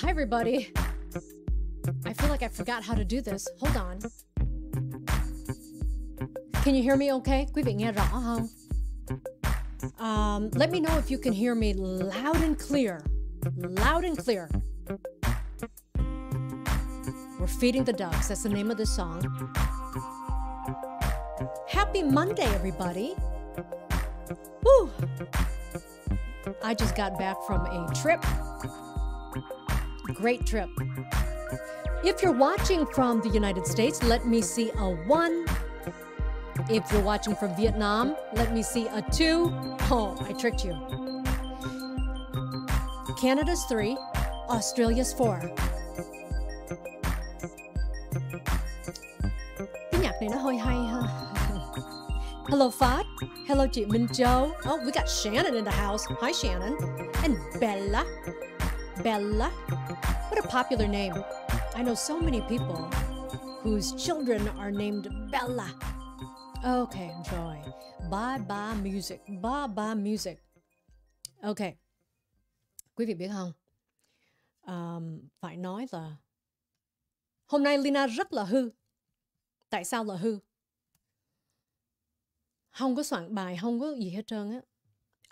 Hi, everybody. I feel like I forgot how to do this. Hold on. Can you hear me okay? Um, let me know if you can hear me loud and clear. Loud and clear. We're feeding the dogs. That's the name of the song. Happy Monday, everybody. Woo! I just got back from a trip. Great trip. If you're watching from the United States, let me see a one. If you're watching from Vietnam, let me see a two. Oh, I tricked you. Canada's three, Australia's four. Hello, Fat. Hello, Jitmin Joe. Oh, we got Shannon in the house. Hi, Shannon. And Bella. Bella. What a popular name. I know so many people whose children are named Bella. Okay, enjoy. Bye bye music. Bye bye music. Okay. Quý vị biết không? Um, phải nói là hôm nay Lina rất là hư. Tại sao là hư? không có soạn bài không có gì hết trơn á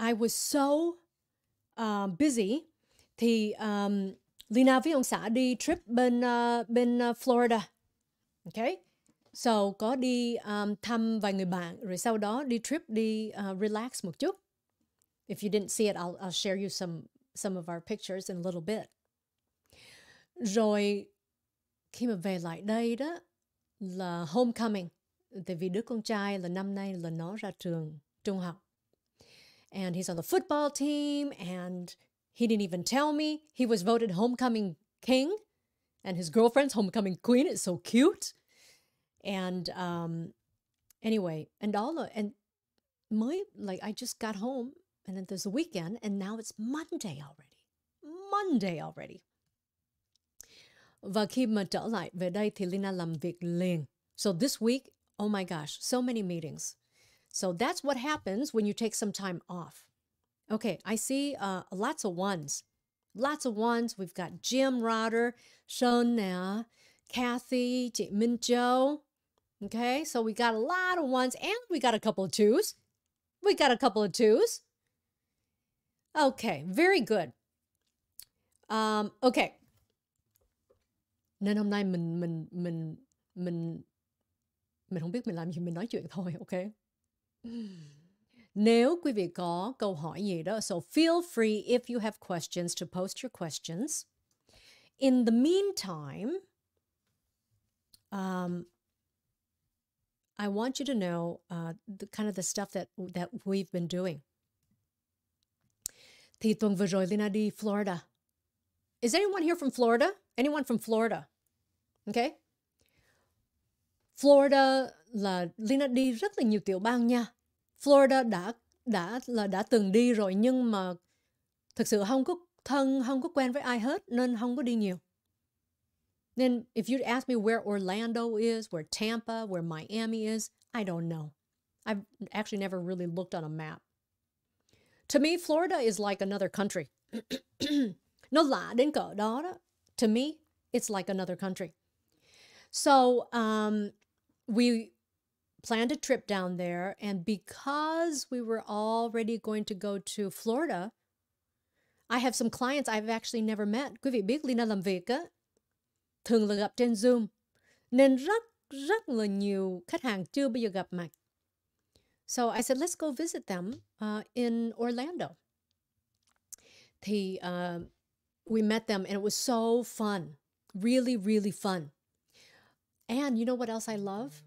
I was so uh, busy thì um, Lina với ông xã đi trip bên uh, bên uh, Florida okay so có đi um, thăm vài người bạn rồi sau đó đi trip đi uh, relax một chút if you didn't see it I'll, I'll share you some some of our pictures in a little bit rồi khi mà về lại đây đó là homecoming tại vì đứa con trai là năm nay là nó ra trường trung học. And he's on the football team and he didn't even tell me. He was voted homecoming king and his girlfriend's homecoming queen. is so cute. And um, anyway, and all the and my like I just got home and then there's a weekend and now it's Monday already. Monday already. Và khi mà trở lại về đây thì Lina làm việc liền. So this week Oh my gosh, so many meetings. So that's what happens when you take some time off. Okay, I see uh, lots of ones. Lots of ones. We've got Jim Rotter, Shona, Kathy, Minjo. Okay, so we got a lot of ones and we got a couple of twos. We got a couple of twos. Okay, very good. Um, okay. Nên mình mình mình mình mình không biết mình làm gì mình nói chuyện thôi ok nếu quý vị có câu hỏi gì đó so feel free if you have questions to post your questions in the meantime um, I want you to know uh, the, kind of the stuff that that we've been doing. Thì tuần vừa rồi Lina đi Florida. Is anyone here from Florida? Anyone from Florida? Okay. Florida là Lina đi rất là nhiều tiểu bang nha. Florida đã đã là đã từng đi rồi nhưng mà thực sự không có thân, không có quen với ai hết nên không có đi nhiều. Nên if you'd ask me where Orlando is, where Tampa, where Miami is, I don't know. I've actually never really looked on a map. To me, Florida is like another country. Nó lạ đến cỡ đó đó. To me, it's like another country. So, um, we planned a trip down there. And because we were already going to go to Florida, I have some clients I've actually never met. Quý vị biết Lina làm việc á, thường là gặp trên Zoom. Nên rất, rất là nhiều khách hàng chưa bao giờ gặp mặt. So I said, let's go visit them uh, in Orlando. Thì uh, we met them and it was so fun. Really, really fun. And you know what else I love?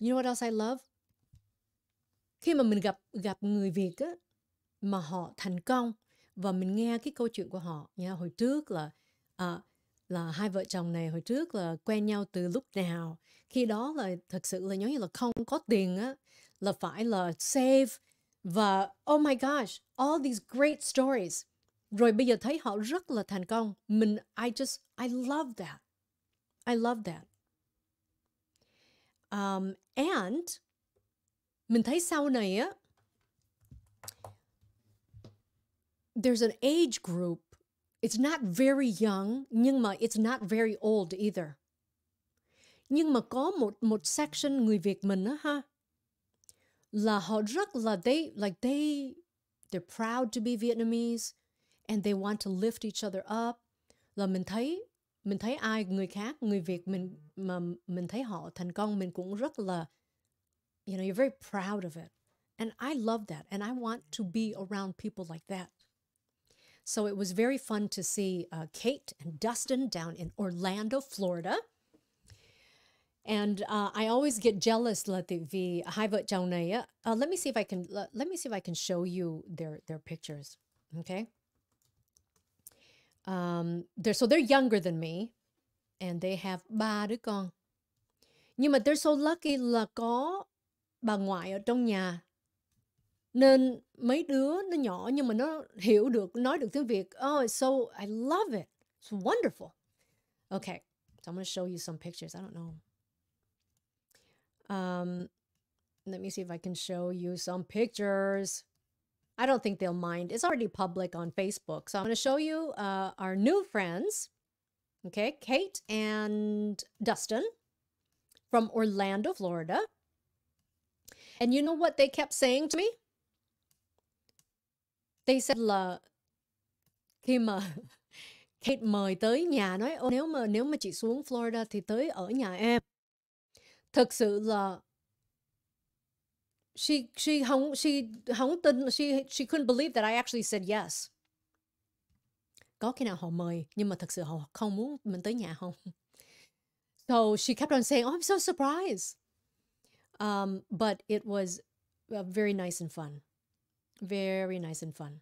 You know what else I love? Khi mà mình gặp gặp người Việt á, mà họ thành công và mình nghe cái câu chuyện của họ nha hồi trước là à, là hai vợ chồng này hồi trước là quen nhau từ lúc nào khi đó là thật sự là giống như là không có tiền á là phải là save và oh my gosh all these great stories rồi bây giờ thấy họ rất là thành công mình I just I love that I love that Um, and mình thấy sau này á there's an age group. It's not very young nhưng mà it's not very old either. Nhưng mà có một một section người Việt mình á ha là họ rất là they like they they're proud to be Vietnamese and they want to lift each other up. Là mình thấy mình thấy ai người khác người Việt mình mà mình thấy họ thành công mình cũng rất là you know you're very proud of it and I love that and I want to be around people like that so it was very fun to see uh, Kate and Dustin down in Orlando Florida and uh, I always get jealous let the v hai vợ chồng này uh, let me see if I can let, let me see if I can show you their their pictures okay um, they're so they're younger than me and they have ba đứa con nhưng mà they're so lucky là có bà ngoại ở trong nhà nên mấy đứa nó nhỏ nhưng mà nó hiểu được nói được tiếng Việt oh so I love it it's wonderful okay so I'm gonna show you some pictures I don't know um let me see if I can show you some pictures I don't think they'll mind. It's already public on Facebook. So I'm going to show you uh, our new friends, okay, Kate and Dustin from Orlando, Florida. And you know what they kept saying to me? They said là khi mà Kate mời tới nhà nói nếu mà nếu mà chị xuống Florida thì tới ở nhà em. Thực sự là she she hung she hóng tin she she couldn't believe that I actually said yes. Có khi nào họ mời nhưng mà thật sự họ không muốn mình tới nhà không? So she kept on saying, "Oh, I'm so surprised." Um, but it was uh, very nice and fun. Very nice and fun.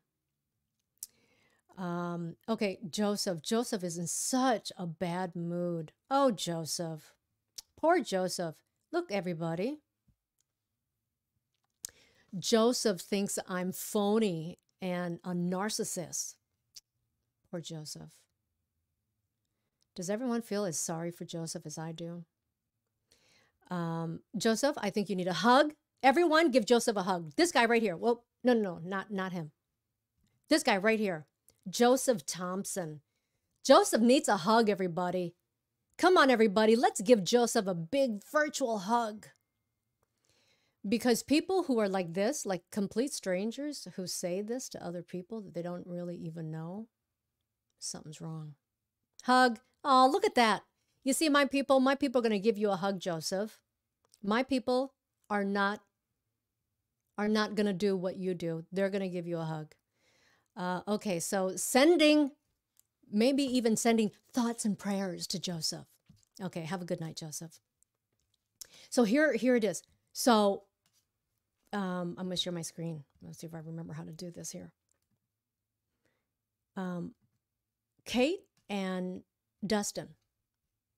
Um, okay, Joseph. Joseph is in such a bad mood. Oh, Joseph. Poor Joseph. Look, everybody. Joseph thinks I'm phony and a narcissist. Poor Joseph. Does everyone feel as sorry for Joseph as I do? Um, Joseph, I think you need a hug. Everyone, give Joseph a hug. This guy right here. Well, no, no, no, not not him. This guy right here, Joseph Thompson. Joseph needs a hug, everybody. Come on, everybody, let's give Joseph a big virtual hug because people who are like this, like complete strangers who say this to other people that they don't really even know, something's wrong. Hug. Oh, look at that. You see, my people, my people are going to give you a hug, Joseph. My people are not are not going to do what you do. They're going to give you a hug. Uh, okay, so sending, maybe even sending thoughts and prayers to Joseph. Okay, have a good night, Joseph. So here, here it is. So um, I'm going to share my screen. Let's see if I remember how to do this here. Um, Kate and Dustin.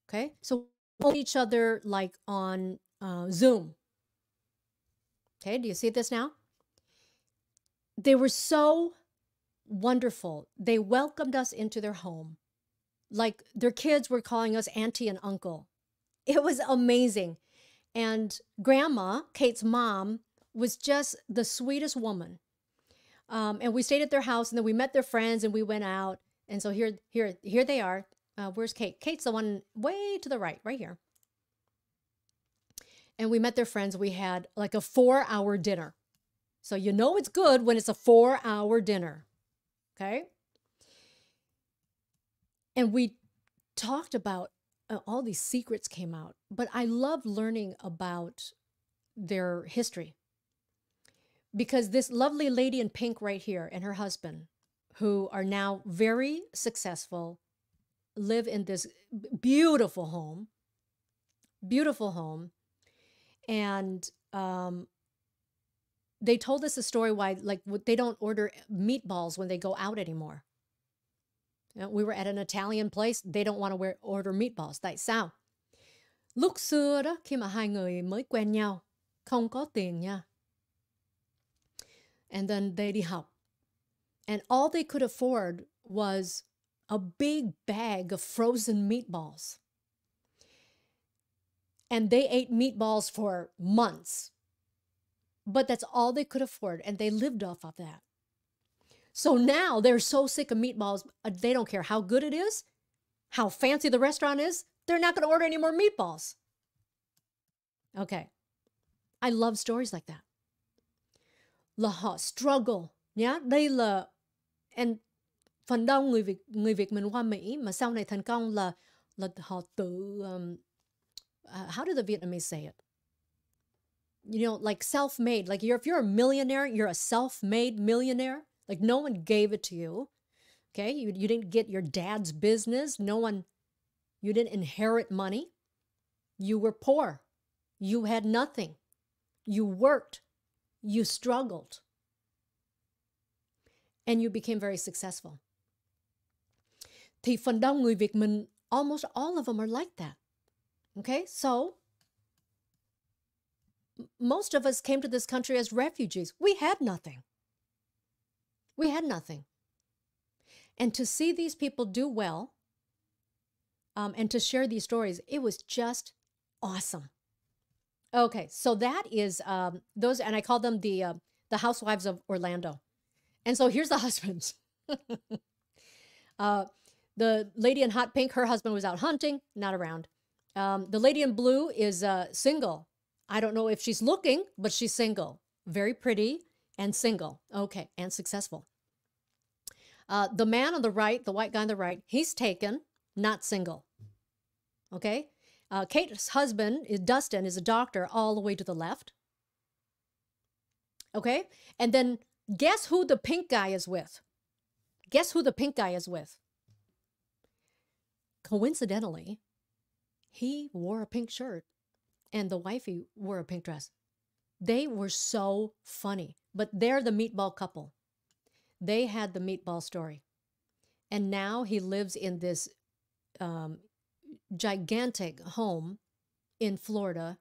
Okay. So we each other like on uh, Zoom. Okay. Do you see this now? They were so wonderful. They welcomed us into their home. Like their kids were calling us auntie and uncle. It was amazing. And grandma, Kate's mom, was just the sweetest woman. Um, and we stayed at their house, and then we met their friends, and we went out. And so here, here, here they are. Uh, where's Kate? Kate's the one way to the right, right here. And we met their friends. We had like a four-hour dinner. So you know it's good when it's a four-hour dinner, okay? And we talked about uh, all these secrets came out, but I love learning about their history because this lovely lady in pink right here and her husband, who are now very successful, live in this beautiful home, beautiful home. And um, they told us a story why, like, they don't order meatballs when they go out anymore. You know, we were at an Italian place, they don't want to wear, order meatballs. Tại sao? Lúc xưa đó, khi mà hai người mới quen nhau, không có tiền nha and then they Lady help. And all they could afford was a big bag of frozen meatballs. And they ate meatballs for months. But that's all they could afford, and they lived off of that. So now they're so sick of meatballs, uh, they don't care how good it is, how fancy the restaurant is, they're not going to order any more meatballs. Okay. I love stories like that họ struggle nhá yeah? đây là and phần đông người việt người việt mình qua mỹ mà sau này thành công là là họ tự um, uh, how do the Vietnamese say it you know, like self made. Like you're, if you're a millionaire, you're a self made millionaire. Like no one gave it to you. Okay. You, you didn't get your dad's business. No one, you didn't inherit money. You were poor. You had nothing. You worked you struggled and you became very successful. Thì phần đông người Việt mình, almost all of them are like that. Okay, so most of us came to this country as refugees. We had nothing. We had nothing. And to see these people do well um, and to share these stories, it was just awesome. Okay, so that is um, those, and I call them the uh, the housewives of Orlando. And so here's the husbands. uh, the lady in hot pink, her husband was out hunting, not around. Um, the lady in blue is uh, single. I don't know if she's looking, but she's single. Very pretty and single. Okay, and successful. Uh, the man on the right, the white guy on the right, he's taken, not single. Okay, uh, Kate's husband, is Dustin, is a doctor all the way to the left. Okay. And then guess who the pink guy is with? Guess who the pink guy is with? Coincidentally, he wore a pink shirt and the wifey wore a pink dress. They were so funny, but they're the meatball couple. They had the meatball story. And now he lives in this um, gigantic home in Florida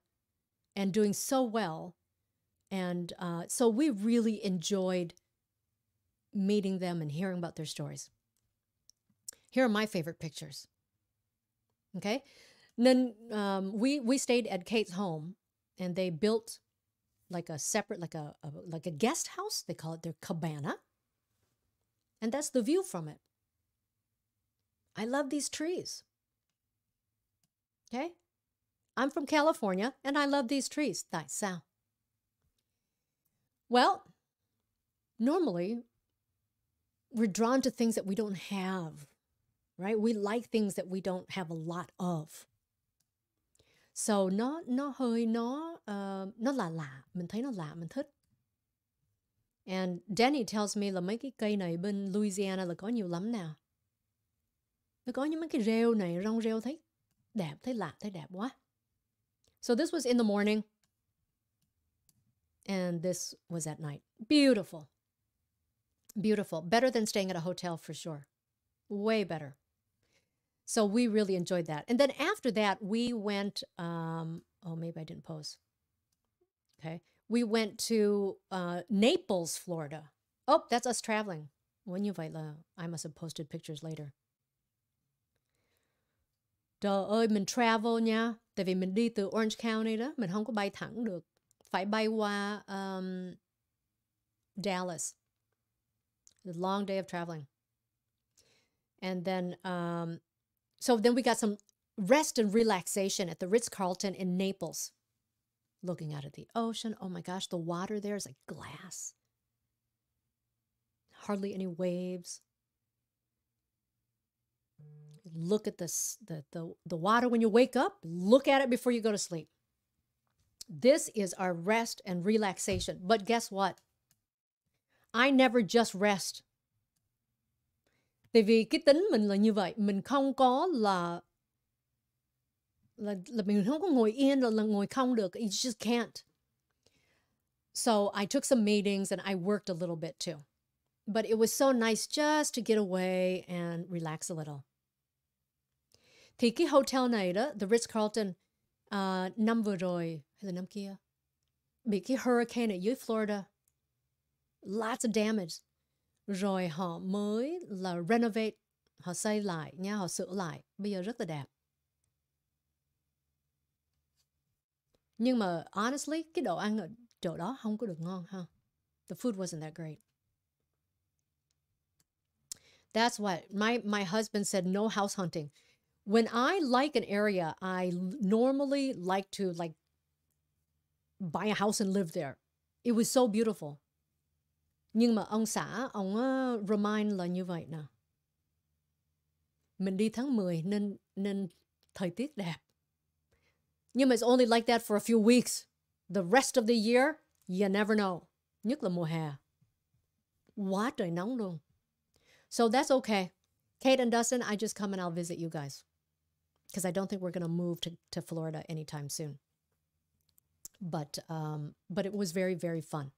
and doing so well. And uh, so we really enjoyed meeting them and hearing about their stories. Here are my favorite pictures. Okay. And then um, we, we stayed at Kate's home and they built like a separate, like a, a, like a guest house. They call it their cabana. And that's the view from it. I love these trees. Okay? I'm from California and I love these trees. Thy sao. Well, normally we're drawn to things that we don't have, right? We like things that we don't have a lot of. So nó nó hơi nó uh, nó là lạ, mình thấy nó lạ, mình thích. And Danny tells me là mấy cái cây này bên Louisiana là có nhiều lắm nè. Nó có những mấy cái rêu này, rong rêu thấy Đẹp, thấy lạ, thấy đẹp quá. So this was in the morning. And this was at night. Beautiful. Beautiful. Better than staying at a hotel for sure. Way better. So we really enjoyed that. And then after that, we went, um, oh, maybe I didn't pose. Okay. We went to uh, Naples, Florida. Oh, that's us traveling. When you invite, uh, I must have posted pictures later trời ơi mình travel nha tại vì mình đi từ Orange County đó mình không có bay thẳng được phải bay qua um, Dallas A long day of traveling and then um, so then we got some rest and relaxation at the Ritz Carlton in Naples looking out at the ocean oh my gosh the water there is like glass hardly any waves look at this, the, the, the water when you wake up, look at it before you go to sleep. This is our rest and relaxation. But guess what? I never just rest. Tại vì cái tính mình là như vậy, mình không có là là, là mình không có ngồi yên là, là ngồi không được. You just can't. So I took some meetings and I worked a little bit too. But it was so nice just to get away and relax a little. thì cái hotel này đó The Ritz Carlton uh, à, năm vừa rồi hay là năm kia bị cái hurricane ở dưới Florida lots of damage rồi họ mới là renovate họ xây lại nha họ sửa lại bây giờ rất là đẹp nhưng mà honestly cái đồ ăn ở chỗ đó không có được ngon ha huh? the food wasn't that great that's what my my husband said no house hunting when I like an area, I normally like to like buy a house and live there. It was so beautiful. Nhưng mà ông xã, ông uh, remind là như vậy nè. Mình đi tháng 10 nên nên thời tiết đẹp. Nhưng mà it's only like that for a few weeks. The rest of the year, you never know. Nhất là mùa hè. Quá trời nóng luôn. So that's okay. Kate and Dustin, I just come and I'll visit you guys because I don't think we're going to move to, Florida anytime soon. But um, but it was very very fun.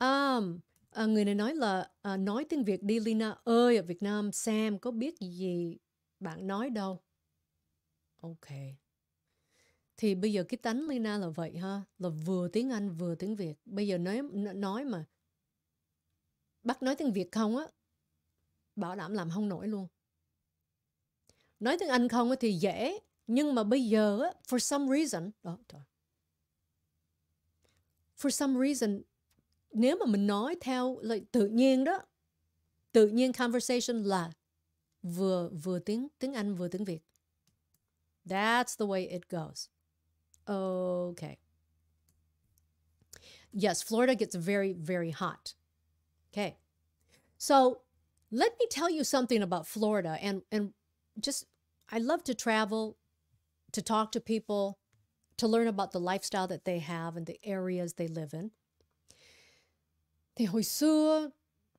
Um, người này nói là à, nói tiếng Việt đi Lina ơi ở Việt Nam Sam có biết gì bạn nói đâu. Ok. Thì bây giờ cái tánh Lina là vậy ha, là vừa tiếng Anh vừa tiếng Việt. Bây giờ nói nói mà bắt nói tiếng Việt không á, bảo đảm làm không nổi luôn nói tiếng Anh không thì dễ nhưng mà bây giờ for some reason đó for some reason nếu mà mình nói theo like, tự nhiên đó tự nhiên conversation là vừa vừa tiếng tiếng Anh vừa tiếng Việt that's the way it goes okay yes Florida gets very very hot okay so let me tell you something about Florida and and just I love to travel, to talk to people, to learn about the lifestyle that they have and the areas they live in. Thì hồi xưa,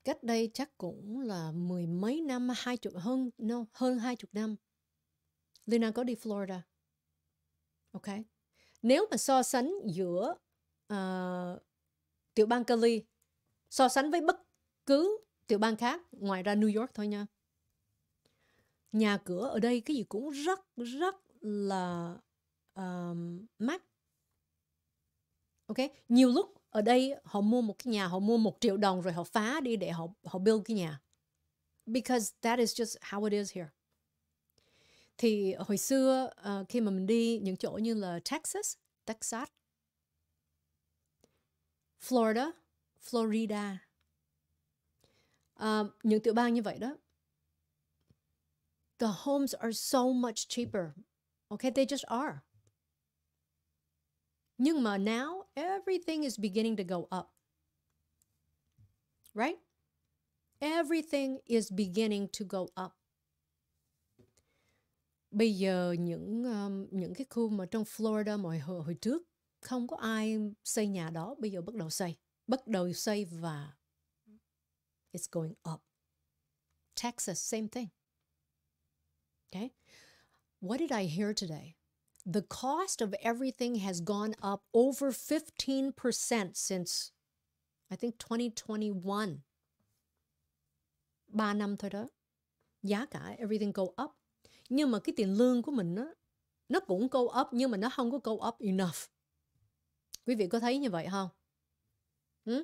cách đây chắc cũng là mười mấy năm, hai chục hơn, no, hơn hai chục năm, Lina có đi Florida. Ok. Nếu mà so sánh giữa uh, tiểu bang Cali so sánh với bất cứ tiểu bang khác, ngoài ra New York thôi nha, nhà cửa ở đây cái gì cũng rất rất là um, mắc ok nhiều lúc ở đây họ mua một cái nhà họ mua một triệu đồng rồi họ phá đi để họ họ build cái nhà because that is just how it is here thì hồi xưa uh, khi mà mình đi những chỗ như là Texas Texas Florida Florida uh, những tiểu bang như vậy đó the homes are so much cheaper. Okay, they just are. Nhưng mà now everything is beginning to go up. Right? Everything is beginning to go up. Bây giờ những um, những cái khu mà trong Florida mọi hồi, hồi trước không có ai xây nhà đó, bây giờ bắt đầu xây, bắt đầu xây và it's going up. Texas same thing. Okay. What did I hear today? The cost of everything has gone up over 15% since, I think, 2021. ba năm thôi đó. Giá cả everything go up. Nhưng mà cái tiền lương của mình đó, nó cũng go up nhưng mà nó không có go up enough. Quý vị có thấy như vậy không? Hmm?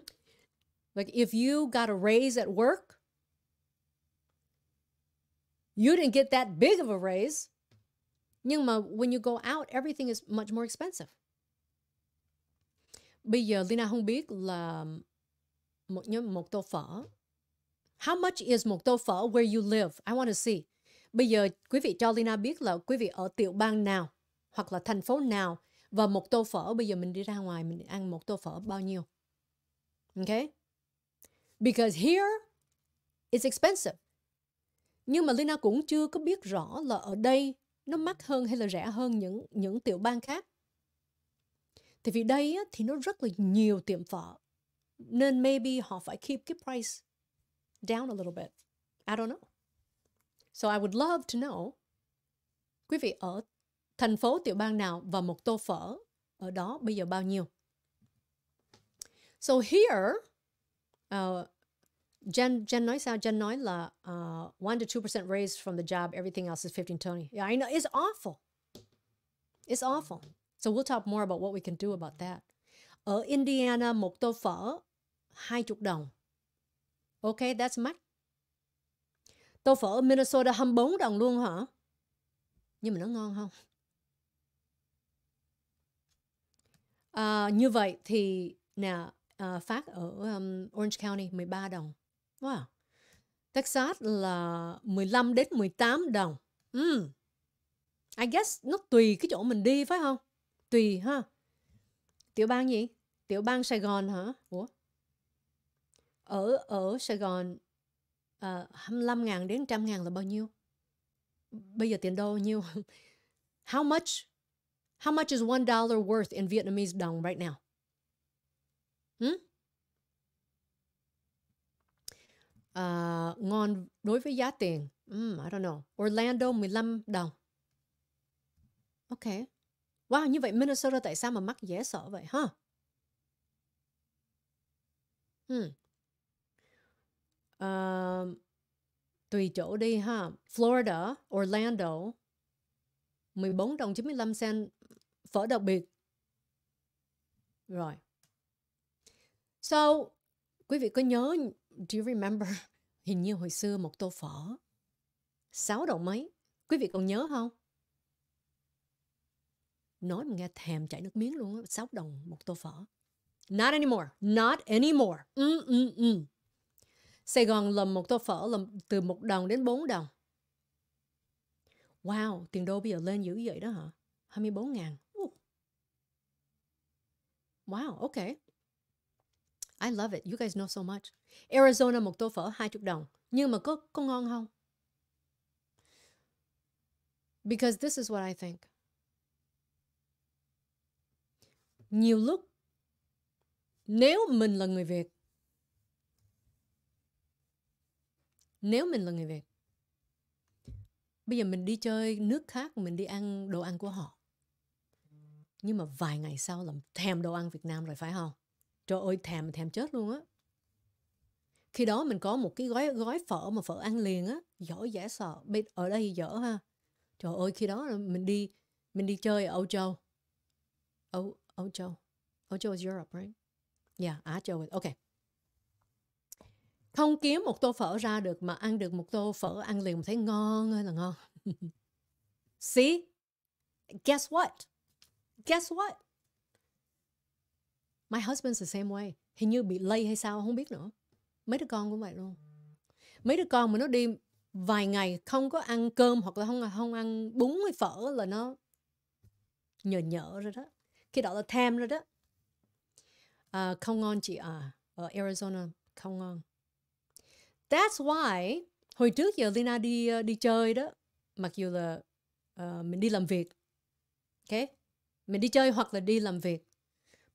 Like if you got a raise at work, You didn't get that big of a raise. Nhưng mà when you go out, everything is much more expensive. Bây giờ Lina không biết là một nhóm một tô phở. How much is một tô phở where you live? I want to see. Bây giờ quý vị cho Lina biết là quý vị ở tiểu bang nào hoặc là thành phố nào và một tô phở bây giờ mình đi ra ngoài mình ăn một tô phở bao nhiêu. Okay? Because here it's expensive. Nhưng mà Lina cũng chưa có biết rõ là ở đây nó mắc hơn hay là rẻ hơn những những tiểu bang khác. Thì vì đây thì nó rất là nhiều tiệm phở. Nên maybe họ phải keep cái price down a little bit. I don't know. So I would love to know. Quý vị ở thành phố tiểu bang nào và một tô phở ở đó bây giờ bao nhiêu? So here, uh, Jen, Jen nói sao? Jen nói là uh, ờ, 1 to 2% raise from the job, everything else is 15 Tony. Yeah, I know. It's awful. It's awful. So we'll talk more about what we can do about that. Ở Indiana, một tô phở, hai chục đồng. Okay, that's mắc. Tô phở ở Minnesota 24 đồng luôn hả? Nhưng mà nó ngon không? À, như vậy thì nè, à, phát ở um, Orange County 13 đồng. Wow. Texas là 15 đến 18 đồng. Mm. I guess nó tùy cái chỗ mình đi phải không? Tùy ha. Tiểu bang gì? Tiểu bang Sài Gòn hả? Ủa? Ở ở Sài Gòn uh, à, 25 ngàn đến 100 ngàn là bao nhiêu? Bây giờ tiền đô nhiêu? How much? How much is one dollar worth in Vietnamese đồng right now? Hmm? uh, ngon đối với giá tiền. Mm, I don't know. Orlando 15 đồng. Ok. Wow, như vậy Minnesota tại sao mà mắc dễ sợ vậy ha? Huh? Hmm. Uh, tùy chỗ đi ha. Florida, Orlando 14 đồng 95 cent phở đặc biệt. Rồi. So, quý vị có nhớ do you remember? Hình như hồi xưa một tô phở. Sáu đồng mấy, quý vị còn nhớ không? Nói mà nghe thèm chảy nước miếng luôn sáu đồng một tô phở. Not anymore, not anymore. Mm, mm, mm. Sài Gòn lầm một tô phở lầm từ một đồng đến bốn đồng. Wow, tiền đô bây giờ lên dữ vậy đó hả? 24 ngàn. Wow, okay. I love it. You guys know so much. Arizona một tô phở 20 đồng. Nhưng mà có, có ngon không? Because this is what I think. Nhiều lúc nếu mình là người Việt nếu mình là người Việt bây giờ mình đi chơi nước khác mình đi ăn đồ ăn của họ nhưng mà vài ngày sau là thèm đồ ăn Việt Nam rồi phải không trời ơi thèm thèm chết luôn á khi đó mình có một cái gói gói phở mà phở ăn liền á dở dễ sợ bên ở đây dở ha trời ơi khi đó mình đi mình đi chơi ở Âu Châu Âu Âu Châu Âu Châu is Europe right yeah Á Châu is, okay không kiếm một tô phở ra được mà ăn được một tô phở ăn liền thấy ngon ơi là ngon see guess what guess what My husband's the same way. Hình như bị lây hay sao không biết nữa. Mấy đứa con cũng vậy luôn. Mấy đứa con mà nó đi vài ngày không có ăn cơm hoặc là không không ăn bún hay phở là nó nhờ nhở rồi đó. Khi đó là tham rồi đó. À, không ngon chị à. Ở Arizona không ngon. That's why hồi trước giờ Lina đi đi chơi đó, mặc dù là uh, mình đi làm việc, ok, mình đi chơi hoặc là đi làm việc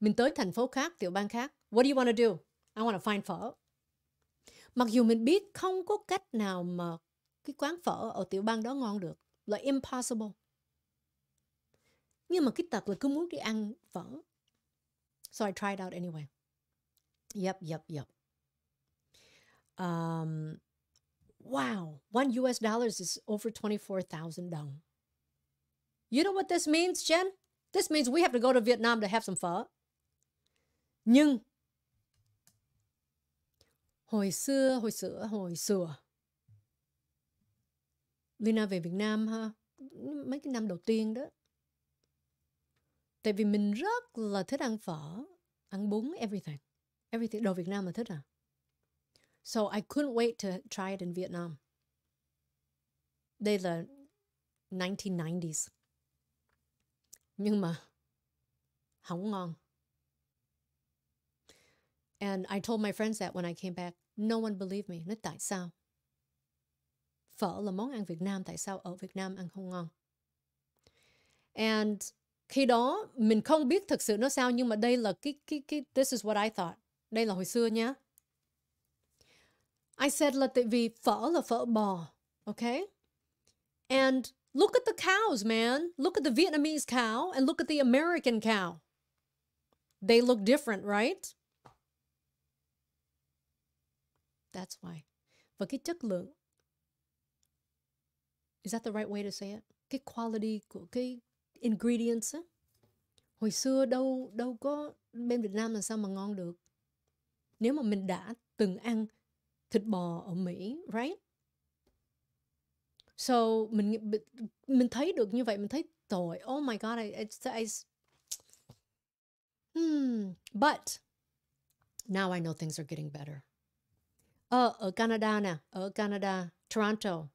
mình tới thành phố khác, tiểu bang khác. What do you want to do? I want to find phở. Mặc dù mình biết không có cách nào mà cái quán phở ở tiểu bang đó ngon được là impossible. Nhưng mà cái tật là cứ muốn đi ăn phở. So I tried out anyway. Yep, yep, yep. Um, wow, one US dollars is over 24,000 dong. You know what this means, Jen? This means we have to go to Vietnam to have some pho nhưng hồi xưa hồi xưa hồi xưa Lina về Việt Nam ha mấy cái năm đầu tiên đó tại vì mình rất là thích ăn phở ăn bún everything everything đồ Việt Nam mà thích à so I couldn't wait to try it in Vietnam đây là 1990s nhưng mà không ngon And I told my friends that when I came back, no one believed me. Nói tại sao? Phở là món ăn Việt Nam, tại sao ở Việt Nam ăn không ngon? And khi đó mình không biết thực sự nó sao nhưng mà đây là cái cái cái this is what I thought. Đây là hồi xưa nhá. I said là tại vì phở là phở bò, okay? And look at the cows, man. Look at the Vietnamese cow and look at the American cow. They look different, right? That's why. Và cái chất lượng Is that the right way to say it? Cái quality của cái ingredients á. Hồi xưa đâu đâu có bên Việt Nam làm sao mà ngon được. Nếu mà mình đã từng ăn thịt bò ở Mỹ, right? So mình mình thấy được như vậy mình thấy tội. Oh my god, I, I, I hmm. but now I know things are getting better. Ờ, ở Canada nè, ở Canada, Toronto.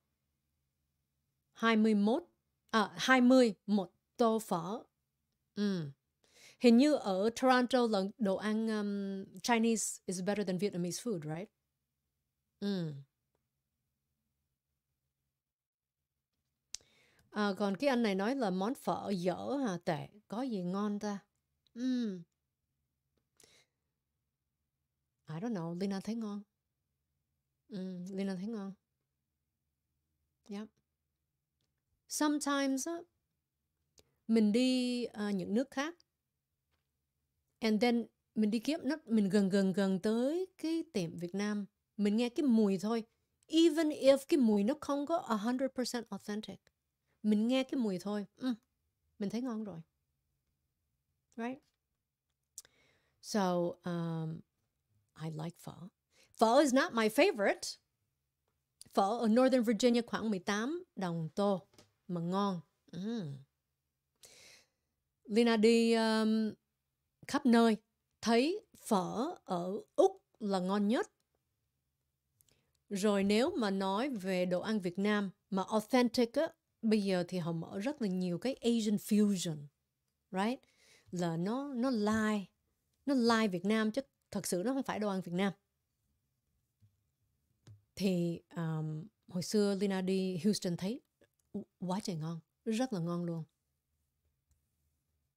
21, à 20, một tô phở. Ừ. Hình như ở Toronto là đồ ăn um, Chinese is better than Vietnamese food, right? Ừ. À, còn cái anh này nói là món phở dở hả tệ, có gì ngon ta? Ừ. I don't know, Lina thấy ngon. Ừ, Lina thấy ngon. Yep. Sometimes mình đi uh, những nước khác and then mình đi kiếm nó mình gần gần gần tới cái tiệm Việt Nam mình nghe cái mùi thôi even if cái mùi nó không có 100% authentic mình nghe cái mùi thôi ừ, mình thấy ngon rồi right so um, I like phở Phở is not my favorite. Phở ở Northern Virginia khoảng 18 đồng tô mà ngon. Mm. Lina đi um, khắp nơi thấy phở ở Úc là ngon nhất. Rồi nếu mà nói về đồ ăn Việt Nam mà authentic á, bây giờ thì họ mở rất là nhiều cái Asian fusion, right? Là nó nó lai, nó lai Việt Nam chứ thật sự nó không phải đồ ăn Việt Nam thì um, hồi xưa Lina đi Houston thấy quá trời ngon rất là ngon luôn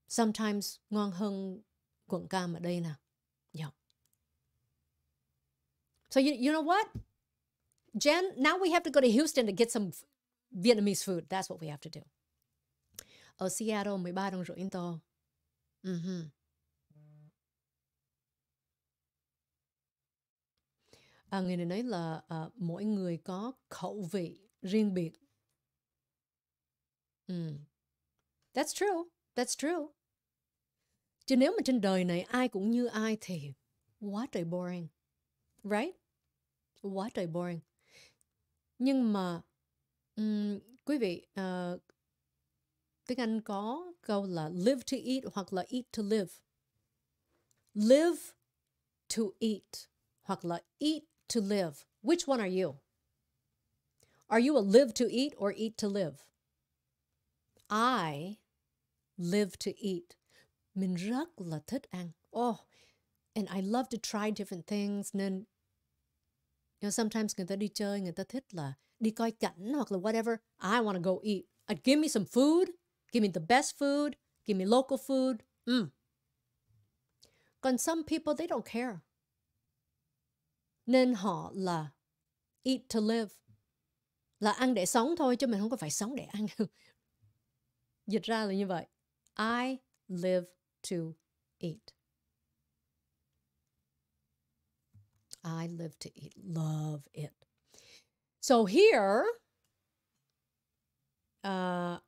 sometimes ngon hơn quận cam ở đây nè yeah dạ. so you, you know what Jen now we have to go to Houston to get some Vietnamese food that's what we have to do ở Seattle 13 đồng rưỡi in tô mm-hmm. à, người này nói là à, mỗi người có khẩu vị riêng biệt ừ. that's true that's true chứ nếu mà trên đời này ai cũng như ai thì quá trời boring right quá trời boring nhưng mà um, quý vị uh, tiếng anh có câu là live to eat hoặc là eat to live live to eat hoặc là eat to live. Which one are you? Are you a live to eat or eat to live? I live to eat. Mình rất là Oh, and I love to try different things nên you know, sometimes người ta đi chơi, người ta thích là đi coi cảnh hoặc là whatever. I want to go eat. I'd uh, give me some food. Give me the best food. Give me local food. Mm. Còn some people, they don't care. Nên họ là eat to live. Là ăn để sống thôi chứ mình không có phải sống để ăn. Dịch ra là như vậy. I live to eat. I live to eat. Love it. So here, uh,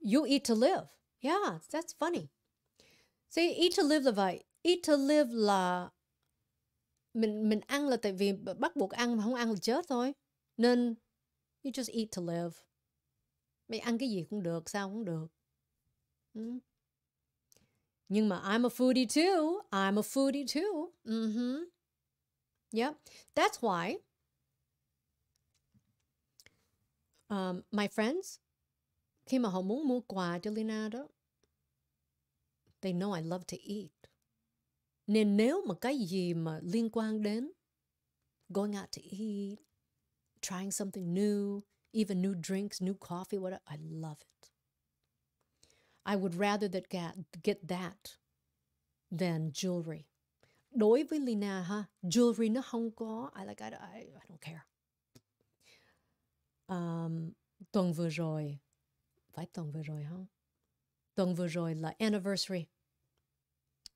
you eat to live. Yeah, that's funny. See, eat to live là vậy. Eat to live là mình mình ăn là tại vì bắt buộc ăn mà không ăn là chết thôi nên you just eat to live mày ăn cái gì cũng được sao cũng được ừ. nhưng mà I'm a foodie too I'm a foodie too mm-hmm. yep that's why um, my friends khi mà họ muốn mua quà cho Lina đó they know I love to eat nên nếu mà cái gì mà liên quan đến going out to eat, trying something new, even new drinks, new coffee, whatever, I love it. I would rather that get, get that than jewelry. Đối với Lina ha, jewelry nó không có. I like I, I, I don't care. Um, tuần vừa rồi, phải tuần vừa rồi không? Tuần vừa rồi là anniversary.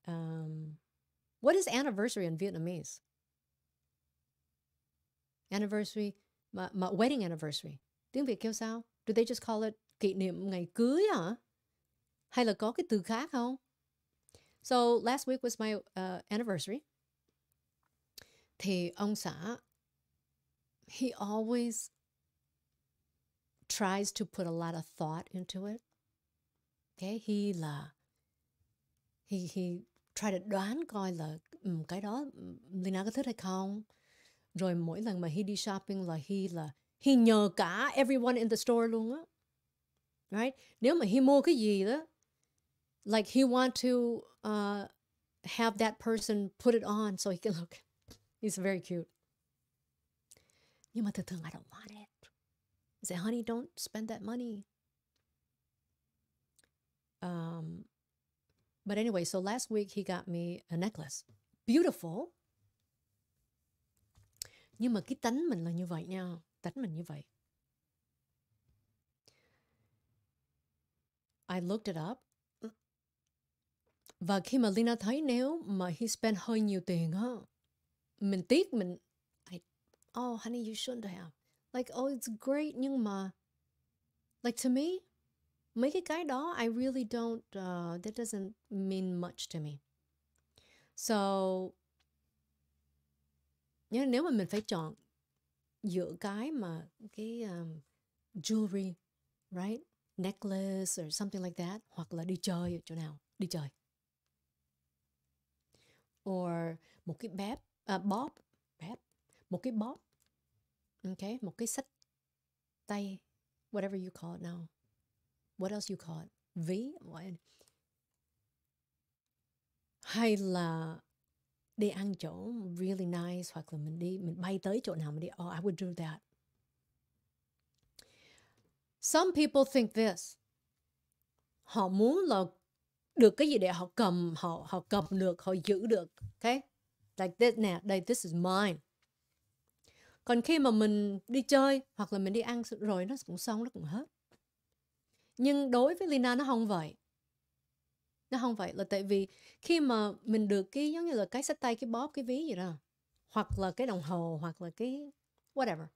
Um, What is anniversary in Vietnamese? Anniversary, my my wedding anniversary. Tiếng Việt kêu sao? Do they just call it kỷ niệm ngày cưới hả? Hay là có cái từ khác không? So last week was my uh, anniversary. Thì ông xã, he always tries to put a lot of thought into it. Okay, he là, he he try to đoán coi là um, cái đó Lina có thích hay không. Rồi mỗi lần mà he đi shopping là he là he nhờ cả everyone in the store luôn á. Right? Nếu mà he mua cái gì đó like he want to uh, have that person put it on so he can look. He's very cute. Nhưng mà thường thường I don't want it. I say, honey, don't spend that money. Um, But anyway, so last week he got me a necklace. Beautiful. Nhưng mà cái tánh mình là như vậy nha. Tánh mình như vậy. I looked it up. Và khi mà Lina thấy nếu mà he spent hơi nhiều tiền á, mình tiếc mình I, oh honey you shouldn't have. Like oh it's great nhưng mà like to me mấy cái cái đó I really don't uh, that doesn't mean much to me so nếu mà mình phải chọn giữa cái mà cái um, jewelry right necklace or something like that hoặc là đi chơi ở chỗ nào đi chơi or một cái bếp à, uh, bóp bếp một cái bóp okay một cái sách tay whatever you call it now what else you call it V, mọi hay là đi ăn chỗ really nice hoặc là mình đi mình bay tới chỗ nào mình đi oh I would do that some people think this họ muốn là được cái gì để họ cầm họ họ cầm được họ giữ được okay like this nè đây this is mine còn khi mà mình đi chơi hoặc là mình đi ăn rồi nó cũng xong nó cũng hết nhưng đối với Lina nó không vậy nó không vậy là tại vì khi mà mình được cái giống như là cái sách tay cái bóp cái ví gì đó hoặc là cái đồng hồ hoặc là cái whatever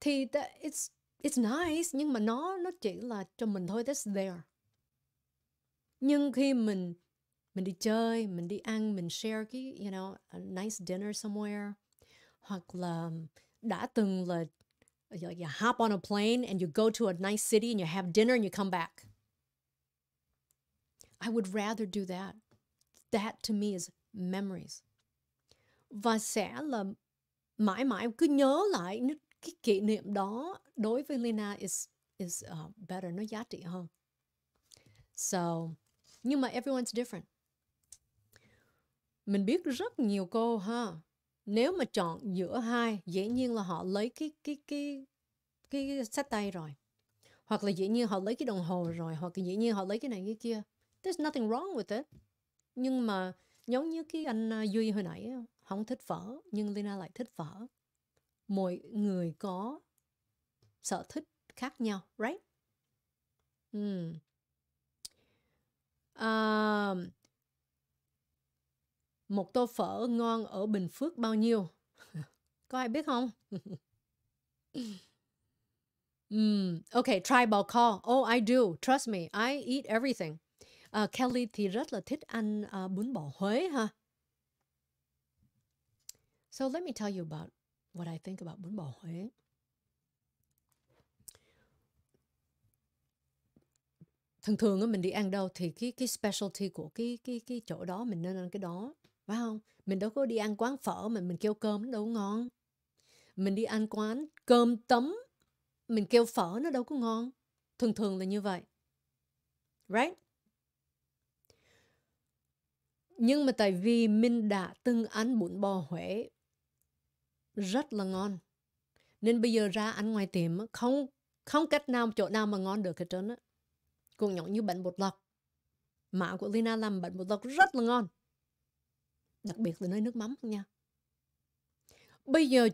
thì that, it's it's nice nhưng mà nó nó chỉ là cho mình thôi that's there nhưng khi mình mình đi chơi mình đi ăn mình share cái you know a nice dinner somewhere hoặc là đã từng là you like you hop on a plane and you go to a nice city and you have dinner and you come back. I would rather do that. That to me is memories. Và sẽ là mãi mãi cứ nhớ lại cái kỷ niệm đó đối với Lena is is uh, better nó giá trị hơn. So nhưng mà everyone's different. Mình biết rất nhiều cô ha. Huh? nếu mà chọn giữa hai dĩ nhiên là họ lấy cái cái cái cái, cái sách tay rồi hoặc là dĩ nhiên họ lấy cái đồng hồ rồi hoặc là dĩ nhiên họ lấy cái này cái kia there's nothing wrong with it nhưng mà giống như cái anh à, duy hồi nãy không thích phở nhưng lina lại thích phở mọi người có sở thích khác nhau right um, một tô phở ngon ở Bình Phước bao nhiêu? Có ai biết không? mm, ok, tribal call. Oh, I do. Trust me, I eat everything. Uh, Kelly thì rất là thích ăn uh, bún bò Huế ha. So let me tell you about what I think about bún bò Huế. thường thường mình đi ăn đâu thì cái cái specialty của cái cái cái chỗ đó mình nên ăn cái đó phải không mình đâu có đi ăn quán phở mà mình kêu cơm nó đâu có ngon mình đi ăn quán cơm tấm mình kêu phở nó đâu có ngon thường thường là như vậy right nhưng mà tại vì mình đã từng ăn bún bò Huế rất là ngon. Nên bây giờ ra ăn ngoài tiệm không không cách nào chỗ nào mà ngon được hết trơn á. cũng nhỏ như bánh bột lọc. Mã của Lina làm bánh bột lọc rất là ngon đặc biệt là nơi nước mắm nha bây giờ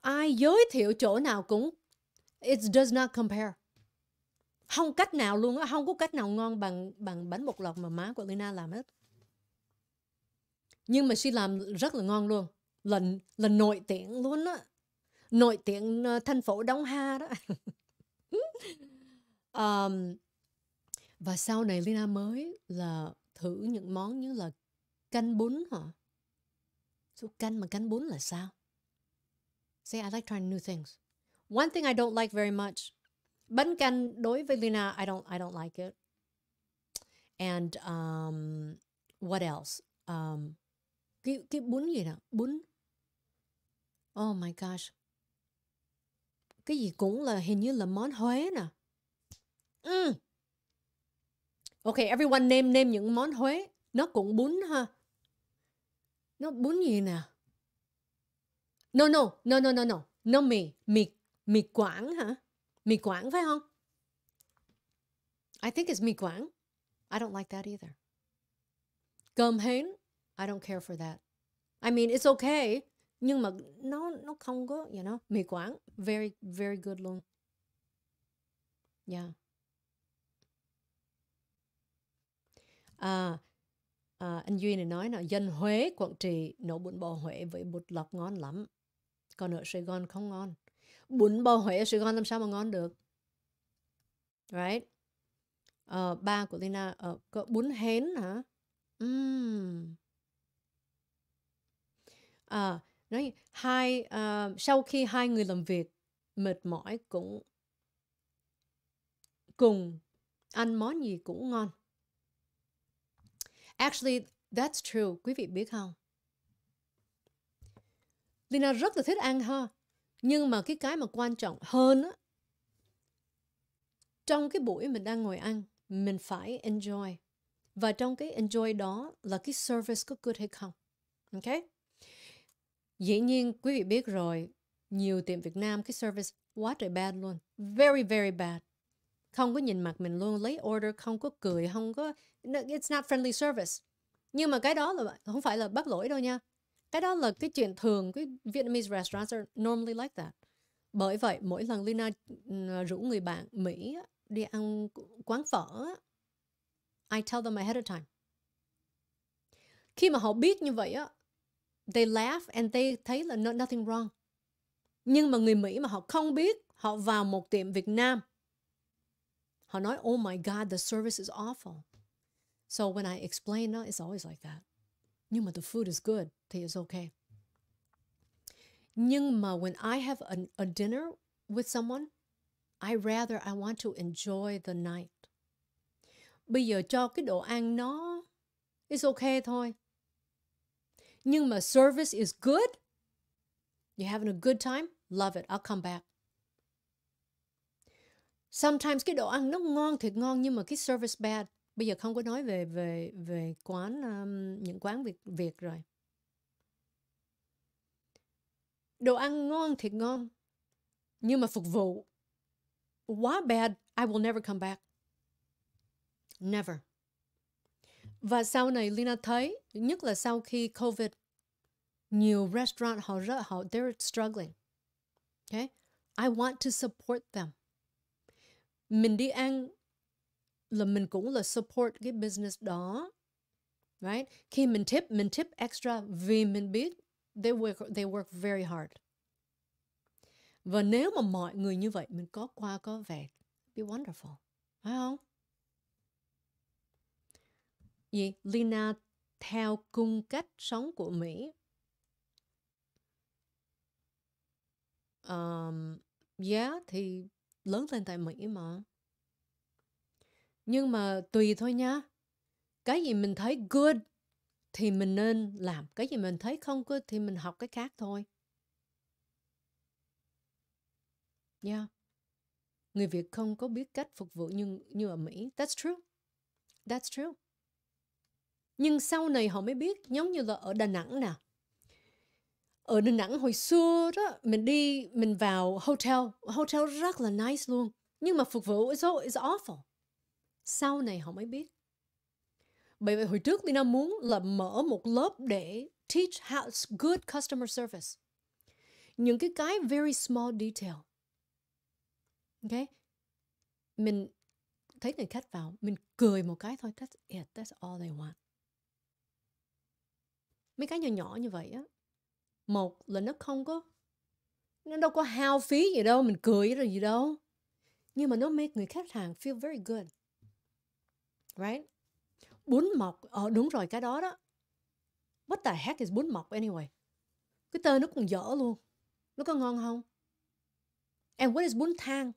ai giới thiệu chỗ nào cũng it does not compare không cách nào luôn á không có cách nào ngon bằng bằng bánh bột lọc mà má của Lina làm hết nhưng mà she làm rất là ngon luôn là là nội tiện luôn á nội tiện ờ, thành phố Đông Hà đó um, và sau này Lina mới là thử những món như là canh bún hả Số căn mà căn bún là sao? See, I like trying new things. One thing I don't like very much. Bánh canh đối với Lina, I don't, I don't like it. And um, what else? Um, cái, cái bún gì nào? Bún. Oh my gosh. Cái gì cũng là hình như là món Huế nè. Mm. Ok, everyone name name những món Huế. Nó cũng bún ha nó bún gì nè no no no no no no nó mì mì mì quảng hả mì quảng phải không I think it's mì quảng I don't like that either cơm hến I don't care for that I mean it's okay nhưng mà nó nó không có you know mì quảng very very good luôn yeah à à, anh Duy này nói là dân Huế Quảng Trị nấu bún bò Huế với bột lọc ngon lắm còn ở Sài Gòn không ngon bún bò Huế ở Sài Gòn làm sao mà ngon được right uh, ba của Lina ở ờ, uh, bún hến hả mm. à, nói hai uh, sau khi hai người làm việc mệt mỏi cũng cùng ăn món gì cũng ngon Actually, that's true, quý vị biết không? Lina rất là thích ăn ha. Nhưng mà cái cái mà quan trọng hơn á, trong cái buổi mình đang ngồi ăn, mình phải enjoy. Và trong cái enjoy đó là cái service có good hay không. Ok? Dĩ nhiên quý vị biết rồi, nhiều tiệm Việt Nam cái service quá trời bad luôn. Very, very bad không có nhìn mặt mình luôn lấy order không có cười không có it's not friendly service nhưng mà cái đó là không phải là bất lỗi đâu nha cái đó là cái chuyện thường cái Vietnamese restaurants are normally like that bởi vậy mỗi lần Lina ừ, rủ người bạn Mỹ đi ăn quán phở I tell them ahead of time khi mà họ biết như vậy á they laugh and they thấy là nothing wrong nhưng mà người Mỹ mà họ không biết họ vào một tiệm Việt Nam How not, oh my God, the service is awful. So when I explain, uh, it's always like that. Nhưng mà the food is good, thì it's okay. Nhưng mà when I have a, a dinner with someone, I rather, I want to enjoy the night. Bây giờ cho cái đồ ăn nó, it's okay thôi. Nhưng mà service is good. You're having a good time? Love it. I'll come back. sometimes cái đồ ăn nó ngon thiệt ngon nhưng mà cái service bad bây giờ không có nói về về về quán um, những quán việt việt rồi đồ ăn ngon thiệt ngon nhưng mà phục vụ quá bad I will never come back never và sau này Lina thấy nhất là sau khi COVID nhiều restaurant họ rất họ they're struggling okay I want to support them mình đi ăn là mình cũng là support cái business đó right khi mình tip mình tip extra vì mình biết they work they work very hard và nếu mà mọi người như vậy mình có qua có về be wonderful phải không gì Lina theo cung cách sống của Mỹ um, yeah thì lớn lên tại Mỹ mà. Nhưng mà tùy thôi nhá Cái gì mình thấy good thì mình nên làm. Cái gì mình thấy không good thì mình học cái khác thôi. Nha. Yeah. Người Việt không có biết cách phục vụ như, như ở Mỹ. That's true. That's true. Nhưng sau này họ mới biết, giống như là ở Đà Nẵng nè, ở Đà Nẵng hồi xưa đó mình đi mình vào hotel hotel rất là nice luôn nhưng mà phục vụ is, is awful sau này họ mới biết bởi vậy hồi trước Lina muốn là mở một lớp để teach how good customer service những cái cái very small detail ok mình thấy người khách vào mình cười một cái thôi that's it that's all they want mấy cái nhỏ nhỏ như vậy á một là nó không có nó đâu có hao phí gì đâu mình cười rồi gì đâu nhưng mà nó make người khách hàng feel very good right bún mọc ờ đúng rồi cái đó đó what the heck is bún mọc anyway cái tên nó còn dở luôn nó có ngon không and what is bún thang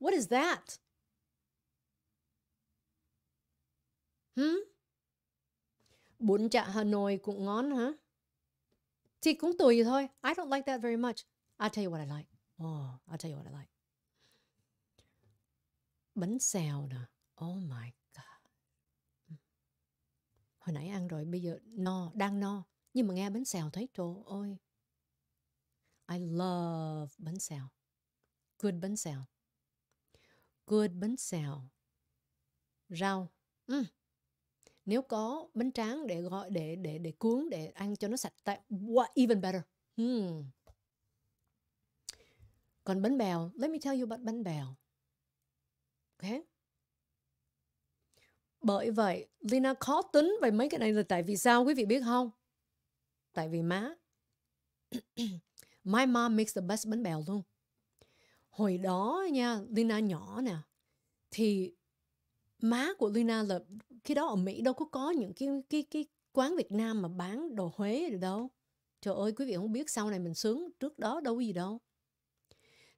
what is that hmm bún chả hà nội cũng ngon hả huh? Thì cũng tùy thôi. I don't like that very much. I'll tell you what I like. Oh, I'll tell you what I like. Bánh xèo nè. Oh my God. Hồi nãy ăn rồi, bây giờ no, đang no. Nhưng mà nghe bánh xèo thấy trời ơi. I love bánh xèo. Good bánh xèo. Good bánh xèo. Rau. Mm nếu có bánh tráng để gọi để để để cuốn để ăn cho nó sạch tại what even better hmm. còn bánh bèo let me tell you about bánh bèo ok bởi vậy Lina khó tính về mấy cái này là tại vì sao quý vị biết không tại vì má my mom makes the best bánh bèo luôn hồi đó nha Lina nhỏ nè thì má của Lina là khi đó ở Mỹ đâu có có những cái cái cái quán Việt Nam mà bán đồ Huế rồi đâu. Trời ơi quý vị không biết sau này mình sướng trước đó đâu gì đâu.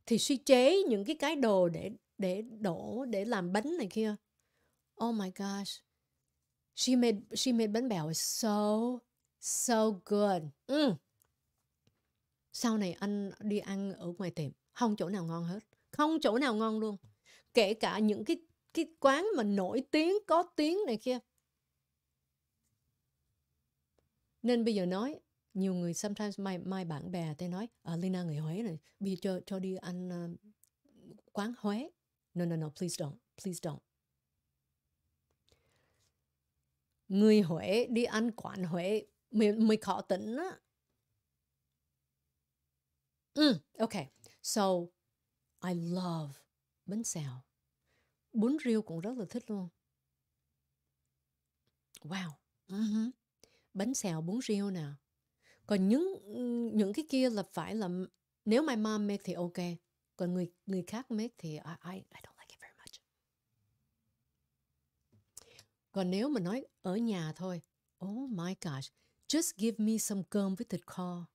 Thì suy chế những cái cái đồ để để đổ để làm bánh này kia. Oh my gosh. She made she made bánh bèo is so so good. Mm. Sau này anh đi ăn ở ngoài tiệm, không chỗ nào ngon hết. Không chỗ nào ngon luôn. Kể cả những cái cái quán mà nổi tiếng có tiếng này kia nên bây giờ nói nhiều người sometimes mai mai bạn bè tôi nói à, Lina người Huế này bây cho cho đi ăn uh, quán Huế no no no please don't please don't người Huế đi ăn quán Huế mới mới khó tỉnh á ừ, ok so I love bánh xèo bún riêu cũng rất là thích luôn wow uh-huh. bánh xèo bún riêu nè còn những những cái kia là phải là nếu my mom make thì ok còn người người khác make thì I, I, I don't like it very much còn nếu mà nói ở nhà thôi oh my gosh just give me some cơm với thịt kho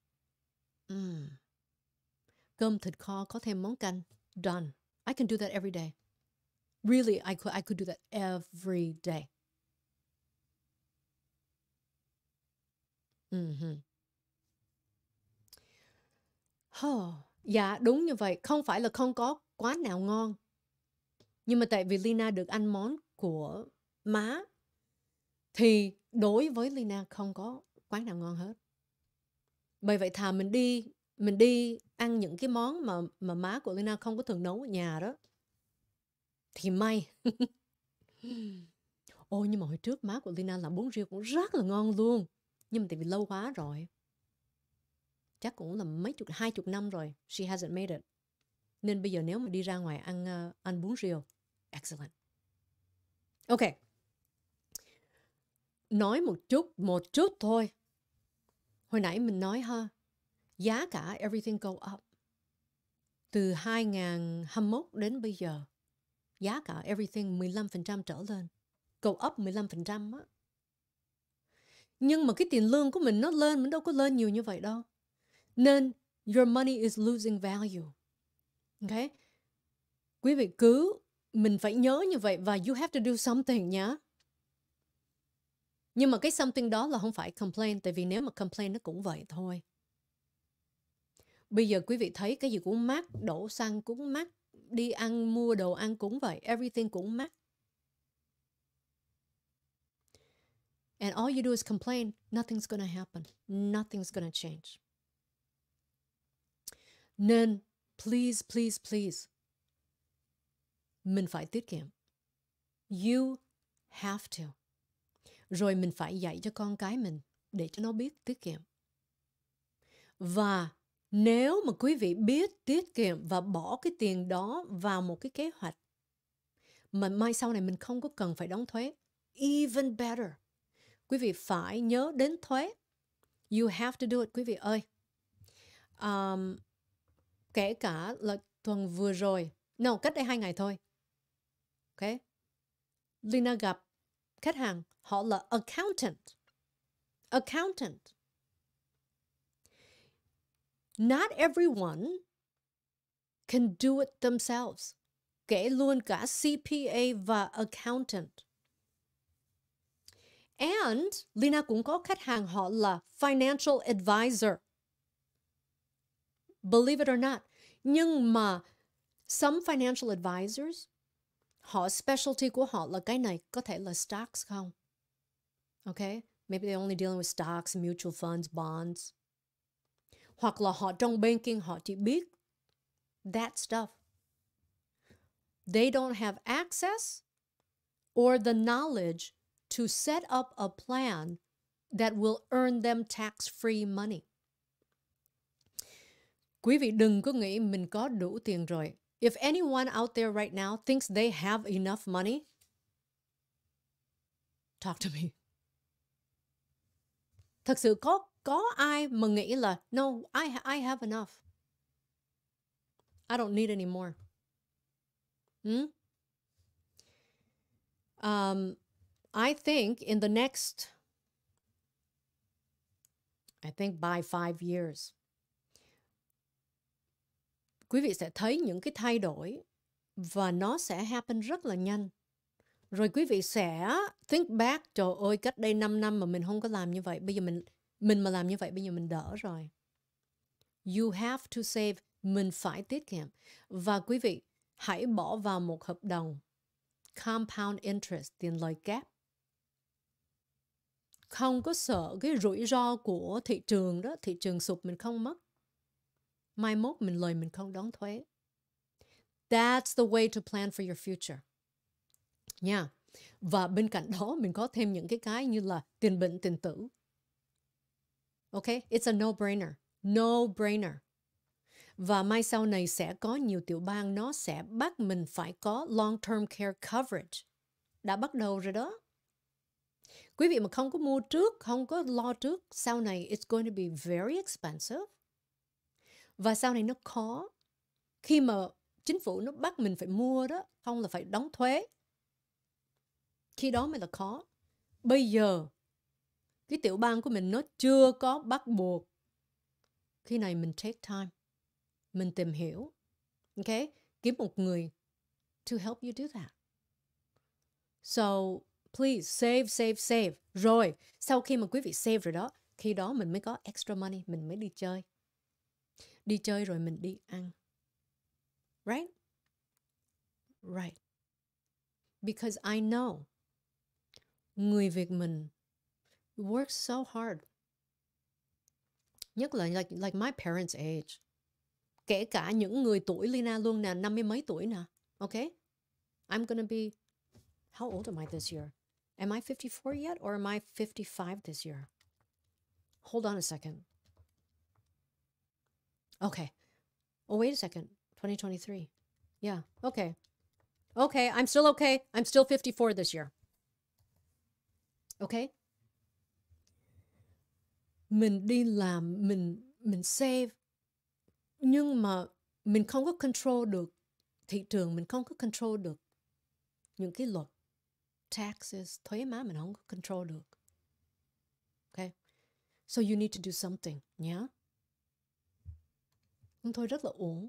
mm. cơm thịt kho có thêm món canh done I can do that every day Really, I could I could do that every day. Ừm. Mm-hmm. Huh, dạ đúng như vậy, không phải là không có quán nào ngon. Nhưng mà tại vì Lina được ăn món của má thì đối với Lina không có quán nào ngon hết. Bởi vậy thà mình đi mình đi ăn những cái món mà mà má của Lina không có thường nấu ở nhà đó thì may Ôi nhưng mà hồi trước má của Lina làm bún riêu cũng rất là ngon luôn Nhưng mà tại vì lâu quá rồi Chắc cũng là mấy chục, hai chục năm rồi She hasn't made it Nên bây giờ nếu mà đi ra ngoài ăn uh, ăn bún riêu Excellent Ok Nói một chút, một chút thôi Hồi nãy mình nói ha Giá cả everything go up Từ 2021 đến bây giờ giá cả everything 15% trở lên. Go up 15% á. Nhưng mà cái tiền lương của mình nó lên, mình đâu có lên nhiều như vậy đâu. Nên your money is losing value. Okay? Quý vị cứ mình phải nhớ như vậy và you have to do something nhá. Nhưng mà cái something đó là không phải complain tại vì nếu mà complain nó cũng vậy thôi. Bây giờ quý vị thấy cái gì cũng mát, đổ xăng cũng mát, đi ăn mua đồ ăn cũng vậy everything cũng mắc and all you do is complain nothing's gonna happen nothing's gonna change nên please please please mình phải tiết kiệm you have to rồi mình phải dạy cho con cái mình để cho nó biết tiết kiệm và nếu mà quý vị biết tiết kiệm và bỏ cái tiền đó vào một cái kế hoạch mà mai sau này mình không có cần phải đóng thuế even better quý vị phải nhớ đến thuế you have to do it quý vị ơi um, kể cả là tuần vừa rồi no cách đây hai ngày thôi ok Lina gặp khách hàng họ là accountant accountant Not everyone can do it themselves. Kể luôn cả CPA và accountant. And Lina cũng có khách hàng họ là financial advisor. Believe it or not. Nhưng mà some financial advisors họ specialty của họ là cái này có thể là stocks không? Okay? Maybe they're only dealing with stocks, mutual funds, bonds hoặc là họ trong banking, kia họ chỉ biết that stuff. They don't have access or the knowledge to set up a plan that will earn them tax-free money. Quý vị đừng có nghĩ mình có đủ tiền rồi. If anyone out there right now thinks they have enough money, talk to me. Thật sự có có ai mà nghĩ là no I I have enough I don't need any more hmm? um, I think in the next I think by five years quý vị sẽ thấy những cái thay đổi và nó sẽ happen rất là nhanh rồi quý vị sẽ think back trời ơi cách đây 5 năm mà mình không có làm như vậy bây giờ mình mình mà làm như vậy bây giờ mình đỡ rồi you have to save mình phải tiết kiệm và quý vị hãy bỏ vào một hợp đồng compound interest tiền lời kép không có sợ cái rủi ro của thị trường đó thị trường sụp mình không mất mai mốt mình lời mình không đóng thuế that's the way to plan for your future nha yeah. và bên cạnh đó mình có thêm những cái cái như là tiền bệnh tiền tử Okay, it's a no-brainer. No-brainer. Và mai sau này sẽ có nhiều tiểu bang nó sẽ bắt mình phải có long-term care coverage. Đã bắt đầu rồi đó. Quý vị mà không có mua trước, không có lo trước, sau này it's going to be very expensive. Và sau này nó khó. Khi mà chính phủ nó bắt mình phải mua đó, không là phải đóng thuế. Khi đó mới là khó. Bây giờ cái tiểu bang của mình nó chưa có bắt buộc khi này mình take time mình tìm hiểu ok kiếm một người to help you do that so please save save save rồi sau khi mà quý vị save rồi đó khi đó mình mới có extra money mình mới đi chơi đi chơi rồi mình đi ăn right right because i know người việt mình works so hard. Nhất là like, like my parents' age. Kể cả những người tuổi Lina luôn nè, năm mươi mấy tuổi nè. Okay? I'm gonna be... How old am I this year? Am I 54 yet or am I 55 this year? Hold on a second. Okay. Oh, wait a second. 2023. Yeah. Okay. Okay. I'm still okay. I'm still 54 this year. Okay. mình đi làm mình mình save nhưng mà mình không có control được thị trường mình không có control được những cái luật taxes thuế má mình không có control được okay so you need to do something nhé yeah? thôi rất là uổng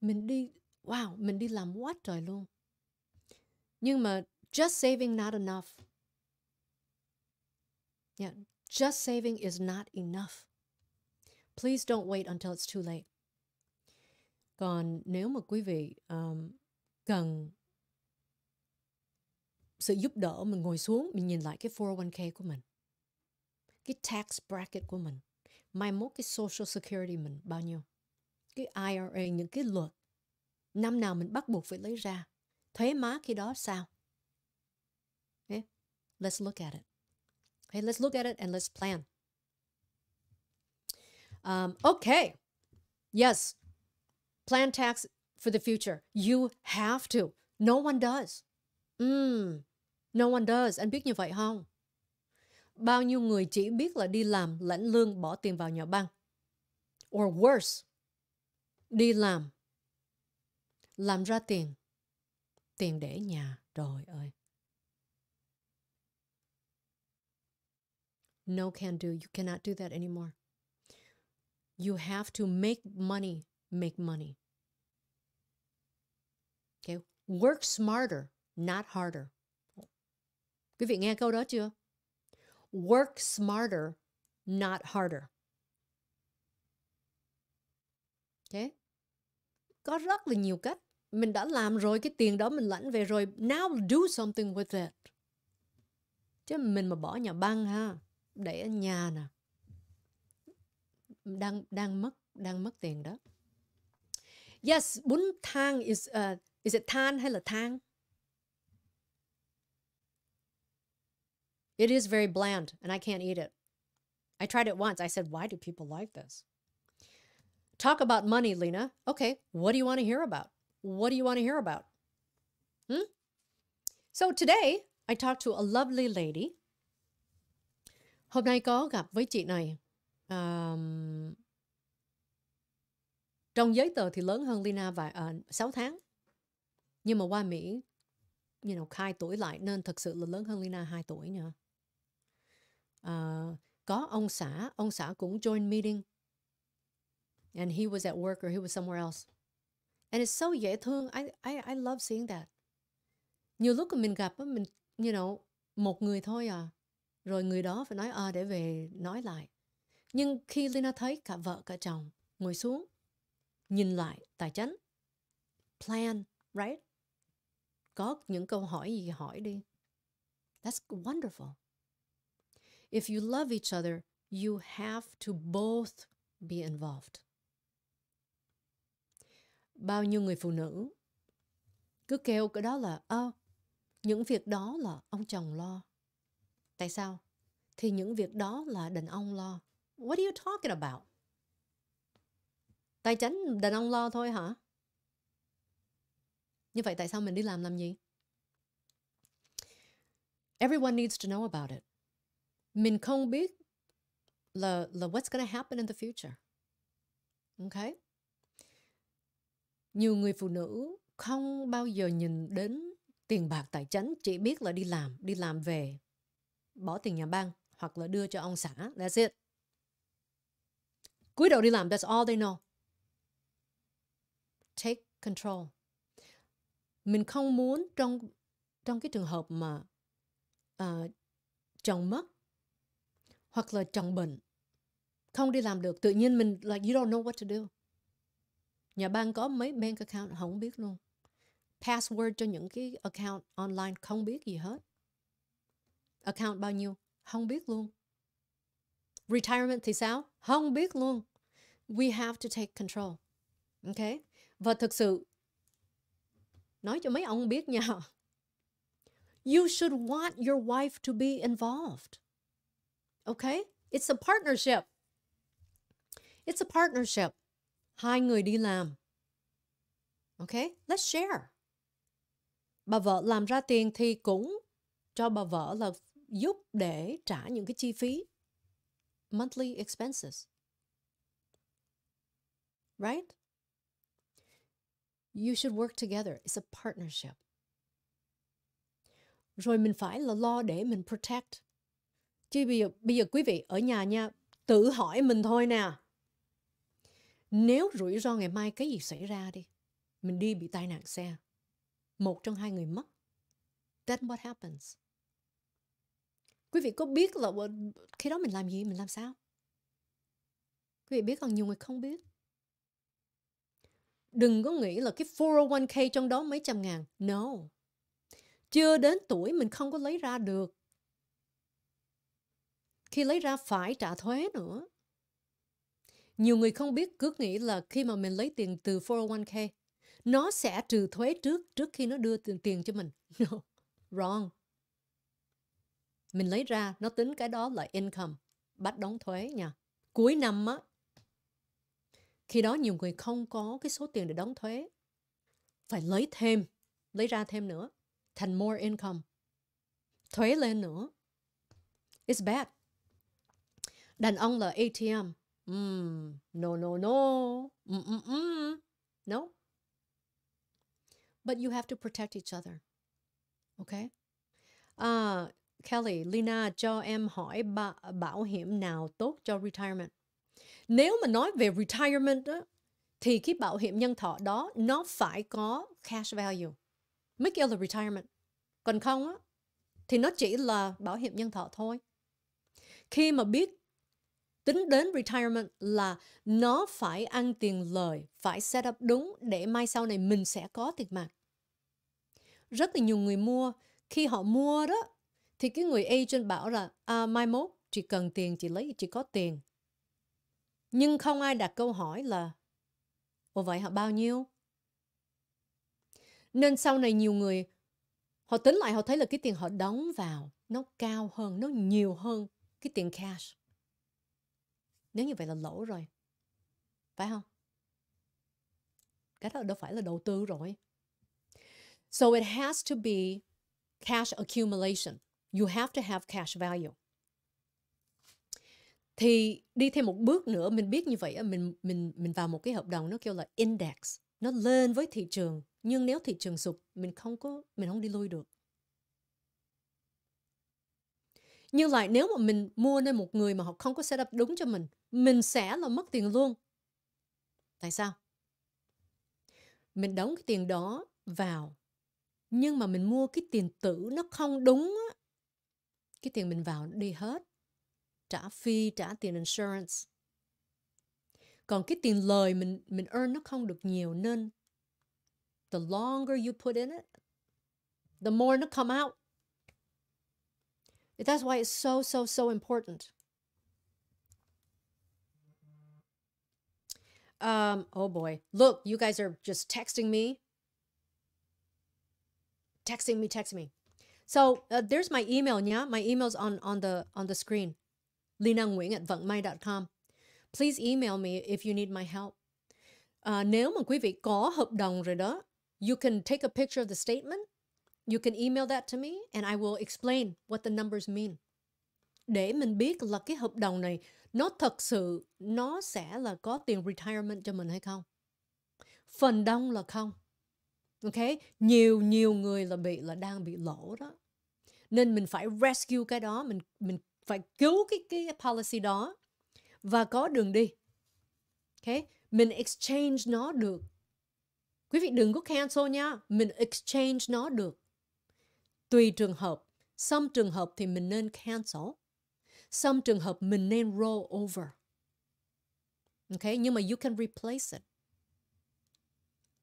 mình đi wow mình đi làm quá trời luôn nhưng mà just saving not enough yeah Just saving is not enough. Please don't wait until it's too late. Còn nếu mà quý vị um, cần sự giúp đỡ mình ngồi xuống mình nhìn lại cái 401k của mình cái tax bracket của mình mai mốt cái social security mình bao nhiêu cái IRA những cái luật năm nào mình bắt buộc phải lấy ra thuế má khi đó sao okay. let's look at it Okay, let's look at it and let's plan. Um, okay. Yes. Plan tax for the future. You have to. No one does. Mm, no one does. Anh biết như vậy không? Bao nhiêu người chỉ biết là đi làm lãnh lương bỏ tiền vào nhà băng. Or worse. Đi làm. Làm ra tiền. Tiền để nhà. Trời ơi. No can do. You cannot do that anymore. You have to make money, make money. Okay? Work smarter, not harder. Quý vị nghe câu đó chưa? Work smarter, not harder. Okay? Có rất là nhiều cách. Mình đã làm rồi, cái tiền đó mình lãnh về rồi. Now do something with it. Chứ mình mà bỏ nhà băng ha để ở nhà nè đang đang mất đang mất tiền đó yes bún thang is uh, is it than hay là thang It is very bland and I can't eat it. I tried it once. I said, Why do people like this? Talk about money, Lena. Okay, what do you want to hear about? What do you want to hear about? Hmm? So today, I talked to a lovely lady Hôm nay có gặp với chị này. À, trong giấy tờ thì lớn hơn Lina vài à, ờ, 6 tháng. Nhưng mà qua Mỹ you know, khai tuổi lại nên thật sự là lớn hơn Lina 2 tuổi nha. À, ờ, có ông xã, ông xã cũng join meeting. And he was at work or he was somewhere else. And it's so dễ thương. I, I, I love seeing that. Nhiều lúc mình gặp mình, you know, một người thôi à rồi người đó phải nói à, để về nói lại nhưng khi Lina thấy cả vợ cả chồng ngồi xuống nhìn lại tài chính plan right có những câu hỏi gì hỏi đi that's wonderful if you love each other you have to both be involved bao nhiêu người phụ nữ cứ kêu cái đó là ơ ờ, oh, những việc đó là ông chồng lo Tại sao? Thì những việc đó là đàn ông lo. What are you talking about? Tài chánh đàn ông lo thôi hả? Như vậy tại sao mình đi làm làm gì? Everyone needs to know about it. Mình không biết là là what's going to happen in the future. Okay? Nhiều người phụ nữ không bao giờ nhìn đến tiền bạc tài chánh chỉ biết là đi làm, đi làm về bỏ tiền nhà băng hoặc là đưa cho ông xã. That's it. Cúi đầu đi làm. That's all they know. Take control. Mình không muốn trong trong cái trường hợp mà uh, chồng mất hoặc là chồng bệnh không đi làm được tự nhiên mình là like, you don't know what to do nhà băng có mấy bank account không biết luôn password cho những cái account online không biết gì hết account bao nhiêu không biết luôn retirement thì sao không biết luôn we have to take control ok và thực sự nói cho mấy ông biết nha you should want your wife to be involved okay it's a partnership it's a partnership hai người đi làm okay let's share bà vợ làm ra tiền thì cũng cho bà vợ là giúp để trả những cái chi phí monthly expenses. Right? You should work together. It's a partnership. Rồi mình phải là lo để mình protect. Chứ bây giờ, bây giờ quý vị ở nhà nha, tự hỏi mình thôi nè. Nếu rủi ro ngày mai cái gì xảy ra đi, mình đi bị tai nạn xe, một trong hai người mất, then what happens? quý vị có biết là khi đó mình làm gì mình làm sao quý vị biết còn nhiều người không biết đừng có nghĩ là cái 401k trong đó mấy trăm ngàn no chưa đến tuổi mình không có lấy ra được khi lấy ra phải trả thuế nữa nhiều người không biết cứ nghĩ là khi mà mình lấy tiền từ 401k nó sẽ trừ thuế trước trước khi nó đưa tiền, tiền cho mình no wrong mình lấy ra nó tính cái đó là income bắt đóng thuế nha cuối năm á khi đó nhiều người không có cái số tiền để đóng thuế phải lấy thêm lấy ra thêm nữa thành more income thuế lên nữa it's bad đàn ông là ATM mm, no no no mm, mm, mm. no but you have to protect each other okay à, Kelly, Lina cho em hỏi bảo hiểm nào tốt cho retirement? Nếu mà nói về retirement đó, thì cái bảo hiểm nhân thọ đó nó phải có cash value mới kêu là retirement còn không á thì nó chỉ là bảo hiểm nhân thọ thôi khi mà biết tính đến retirement là nó phải ăn tiền lời phải set up đúng để mai sau này mình sẽ có tiền mặt rất là nhiều người mua khi họ mua đó thì cái người agent bảo là à, mai mốt chị cần tiền chị lấy chị có tiền. Nhưng không ai đặt câu hỏi là Ồ vậy họ bao nhiêu? Nên sau này nhiều người họ tính lại họ thấy là cái tiền họ đóng vào nó cao hơn, nó nhiều hơn cái tiền cash. Nếu như vậy là lỗ rồi. Phải không? Cái đó đâu phải là đầu tư rồi. So it has to be cash accumulation you have to have cash value thì đi thêm một bước nữa mình biết như vậy mình mình mình vào một cái hợp đồng nó kêu là index nó lên với thị trường nhưng nếu thị trường sụp mình không có mình không đi lui được nhưng lại nếu mà mình mua nên một người mà họ không có setup đúng cho mình mình sẽ là mất tiền luôn tại sao mình đóng cái tiền đó vào nhưng mà mình mua cái tiền tử nó không đúng á cái tiền mình vào đi hết trả phí trả tiền insurance còn cái tiền lời mình mình earn nó không được nhiều nên the longer you put in it the more nó come out that's why it's so so so important Um, oh boy. Look, you guys are just texting me. Texting me, texting me. So uh, there's my email, yeah. My email's on on the on the screen. Lina Nguyễn at vậngmay.com. Please email me if you need my help. Uh, nếu mà quý vị có hợp đồng rồi đó, you can take a picture of the statement. You can email that to me and I will explain what the numbers mean. Để mình biết là cái hợp đồng này nó thật sự nó sẽ là có tiền retirement cho mình hay không. Phần đông là không ok nhiều nhiều người là bị là đang bị lỗ đó nên mình phải rescue cái đó mình mình phải cứu cái cái policy đó và có đường đi ok mình exchange nó được quý vị đừng có cancel nha mình exchange nó được tùy trường hợp some trường hợp thì mình nên cancel some trường hợp mình nên roll over OK, nhưng mà you can replace it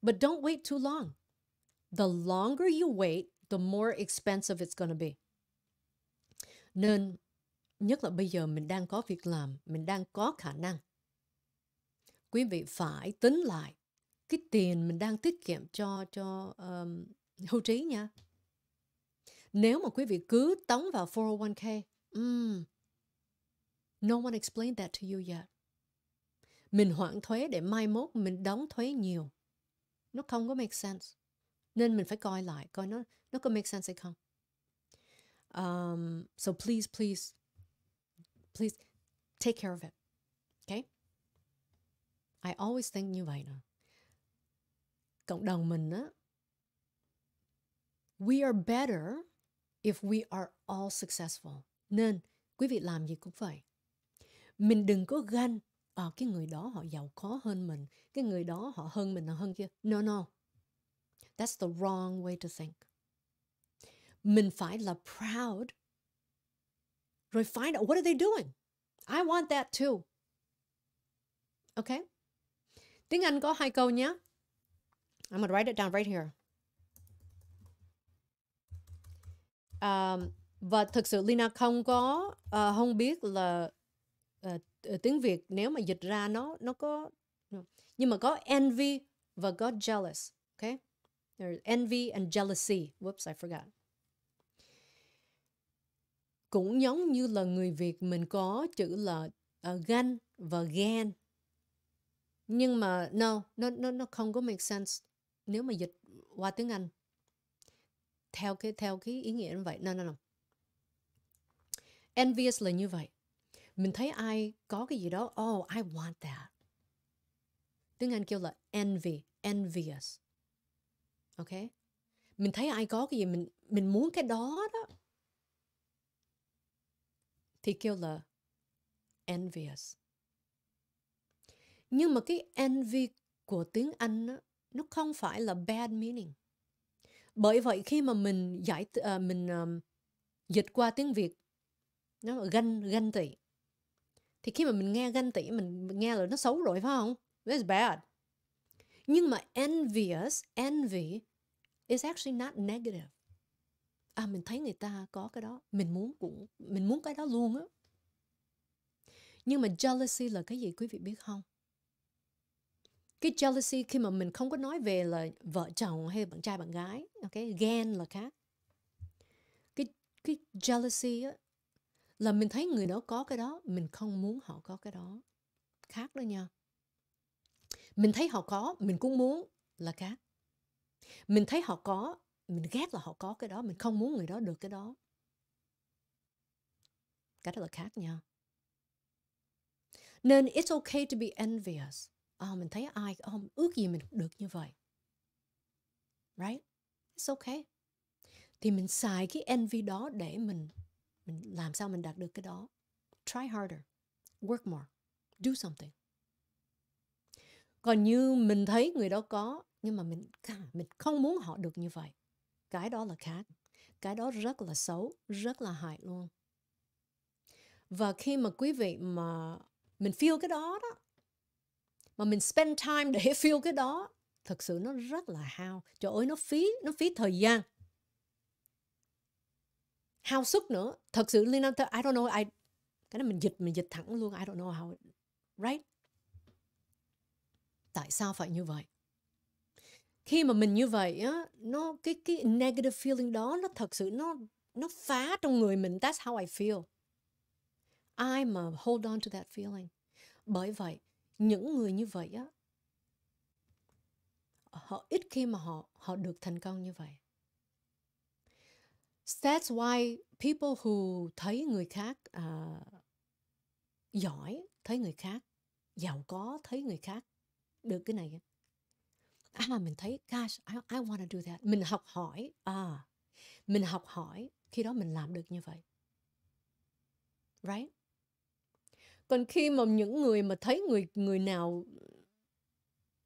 but don't wait too long the longer you wait, the more expensive it's gonna be. Nên nhất là bây giờ mình đang có việc làm, mình đang có khả năng. Quý vị phải tính lại cái tiền mình đang tiết kiệm cho cho um, hưu trí nha. Nếu mà quý vị cứ tống vào 401k, um, no one explained that to you yet. Mình hoãn thuế để mai mốt mình đóng thuế nhiều. Nó không có make sense nên mình phải coi lại coi nó nó có make sense hay không um, so please please please take care of it okay I always think như vậy nè cộng đồng mình á we are better if we are all successful nên quý vị làm gì cũng vậy mình đừng có ganh à, cái người đó họ giàu có hơn mình cái người đó họ hơn mình là hơn kia no no That's the wrong way to think. Mình phải là proud. Rồi find out what are they doing. I want that too. Okay? Tiếng Anh có hai câu nhé. I'm gonna write it down right here. Um, và thực sự Lina không có uh, không biết là uh, tiếng Việt nếu mà dịch ra nó nó có nhưng mà có envy và có jealous, okay? There's envy and jealousy. Whoops, I forgot. Cũng giống như là người Việt mình có chữ là uh, à, gan và ghen. Nhưng mà no, nó nó nó không có make sense nếu mà dịch qua tiếng Anh theo cái theo cái ý nghĩa như vậy. No no no. Envious là như vậy. Mình thấy ai có cái gì đó, oh, I want that. Tiếng Anh kêu là envy, envious ok mình thấy ai có cái gì mình mình muốn cái đó đó thì kêu là envious nhưng mà cái envy của tiếng anh đó, nó không phải là bad meaning bởi vậy khi mà mình giải uh, mình um, dịch qua tiếng việt nó là ganh ganh tị thì khi mà mình nghe ganh tị mình nghe là nó xấu rồi phải không That's bad nhưng mà envious, envy is actually not negative. À mình thấy người ta có cái đó, mình muốn cũng mình muốn cái đó luôn á. Nhưng mà jealousy là cái gì quý vị biết không? Cái jealousy khi mà mình không có nói về là vợ chồng hay bạn trai bạn gái, ok, ghen là khác. Cái cái jealousy á là mình thấy người đó có cái đó, mình không muốn họ có cái đó. Khác đó nha mình thấy họ có mình cũng muốn là khác mình thấy họ có mình ghét là họ có cái đó mình không muốn người đó được cái đó cái đó là khác nha nên it's okay to be envious à, mình thấy ai oh, ước gì mình được như vậy right it's okay thì mình xài cái envy đó để mình mình làm sao mình đạt được cái đó try harder work more do something còn như mình thấy người đó có nhưng mà mình mình không muốn họ được như vậy cái đó là khác cái đó rất là xấu rất là hại luôn và khi mà quý vị mà mình feel cái đó đó mà mình spend time để feel cái đó thật sự nó rất là hao trời ơi nó phí nó phí thời gian hao sức nữa thật sự Lina I don't know I cái này mình dịch mình dịch thẳng luôn I don't know how right tại sao phải như vậy khi mà mình như vậy á nó cái cái negative feeling đó nó thật sự nó nó phá trong người mình that's how I feel ai mà hold on to that feeling bởi vậy những người như vậy á họ ít khi mà họ họ được thành công như vậy that's why people who thấy người khác uh, giỏi thấy người khác giàu có thấy người khác được cái này à mà mình thấy gosh I, I want to do that mình học hỏi à mình học hỏi khi đó mình làm được như vậy right còn khi mà những người mà thấy người người nào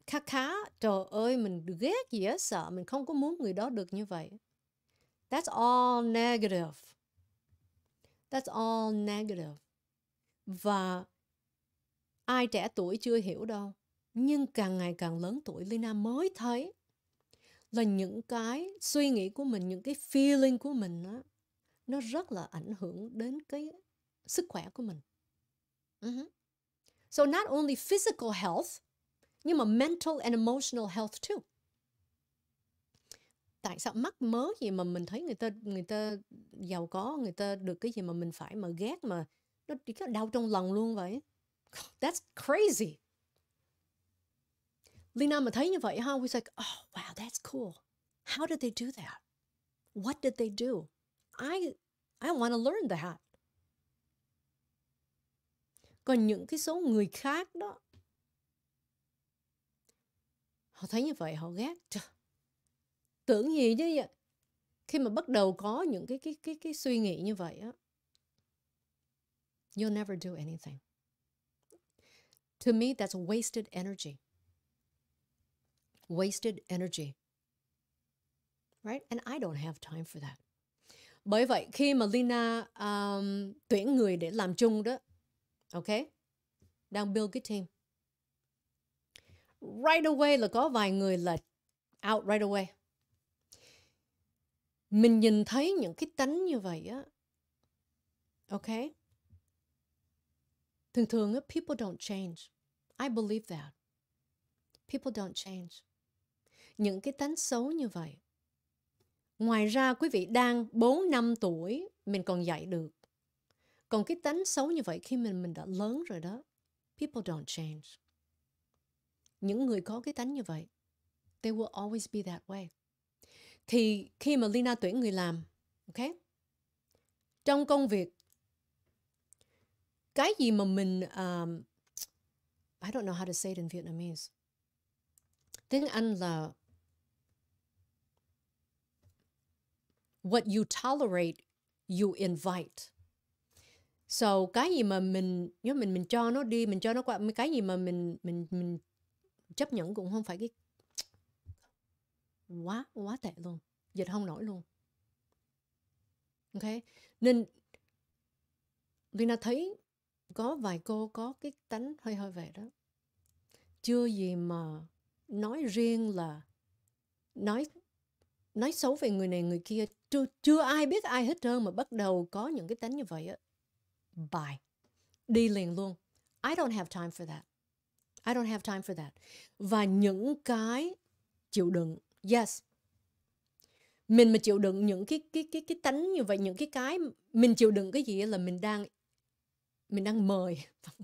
khá khá trời ơi mình ghét gì á sợ mình không có muốn người đó được như vậy that's all negative that's all negative và ai trẻ tuổi chưa hiểu đâu nhưng càng ngày càng lớn tuổi Lina mới thấy là những cái suy nghĩ của mình những cái feeling của mình đó, nó rất là ảnh hưởng đến cái sức khỏe của mình uh-huh. so not only physical health nhưng mà mental and emotional health too tại sao mắc mớ gì mà mình thấy người ta người ta giàu có người ta được cái gì mà mình phải mà ghét mà nó chỉ có đau trong lòng luôn vậy that's crazy Lina mà thấy như vậy ha, we like, oh wow, that's cool. How did they do that? What did they do? I I want to learn that. Còn những cái số người khác đó Họ thấy như vậy họ ghét Tưởng gì chứ vậy Khi mà bắt đầu có những cái cái cái cái suy nghĩ như vậy á You'll never do anything To me that's wasted energy wasted energy. Right? And I don't have time for that. Bởi vậy khi mà Lina um, tuyển người để làm chung đó, ok, đang build cái team. Right away là có vài người là out right away. Mình nhìn thấy những cái tánh như vậy á, ok. Thường thường á, people don't change. I believe that. People don't change những cái tánh xấu như vậy. Ngoài ra quý vị đang 4 năm tuổi mình còn dạy được. Còn cái tánh xấu như vậy khi mình mình đã lớn rồi đó, people don't change. Những người có cái tánh như vậy, they will always be that way. Thì khi mà Lina tuyển người làm, ok? Trong công việc cái gì mà mình um, I don't know how to say it in Vietnamese. Tiếng Anh là what you tolerate you invite so cái gì mà mình nhớ mình mình cho nó đi mình cho nó qua cái gì mà mình mình mình chấp nhận cũng không phải cái quá quá tệ luôn dịch không nổi luôn ok nên Lina thấy có vài cô có cái tánh hơi hơi vậy đó chưa gì mà nói riêng là nói nói xấu về người này người kia chưa, chưa ai biết ai hết trơn mà bắt đầu có những cái tính như vậy á bye đi liền luôn I don't have time for that I don't have time for that và những cái chịu đựng yes mình mà chịu đựng những cái cái cái cái tánh như vậy những cái cái mình chịu đựng cái gì là mình đang mình đang mời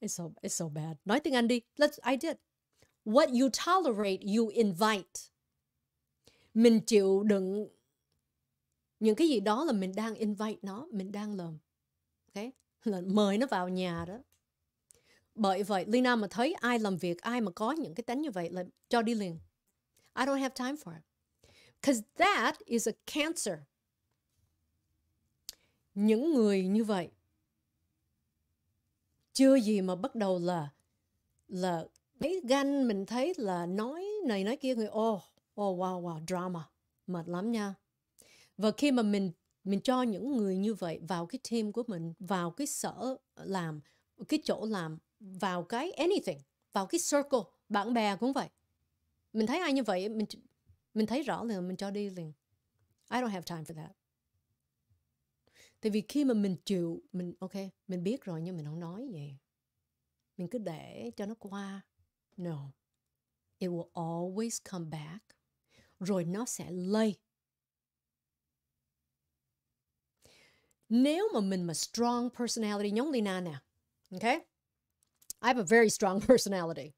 it's so it's so bad nói tiếng Anh đi let's I did what you tolerate you invite mình chịu đựng những cái gì đó là mình đang invite nó mình đang làm ok là mời nó vào nhà đó bởi vậy Lina mà thấy ai làm việc ai mà có những cái tánh như vậy là cho đi liền I don't have time for it because that is a cancer những người như vậy chưa gì mà bắt đầu là là thấy gan mình thấy là nói này nói kia người ô oh, oh wow wow drama mệt lắm nha và khi mà mình mình cho những người như vậy vào cái team của mình vào cái sở làm cái chỗ làm vào cái anything vào cái circle bạn bè cũng vậy mình thấy ai như vậy mình mình thấy rõ là mình cho đi liền I don't have time for that tại vì khi mà mình chịu mình ok mình biết rồi nhưng mình không nói vậy. mình cứ để cho nó qua no it will always come back rồi nó sẽ lây. Nếu mà mình mà strong personality, giống Lina nè, okay? I have a very strong personality.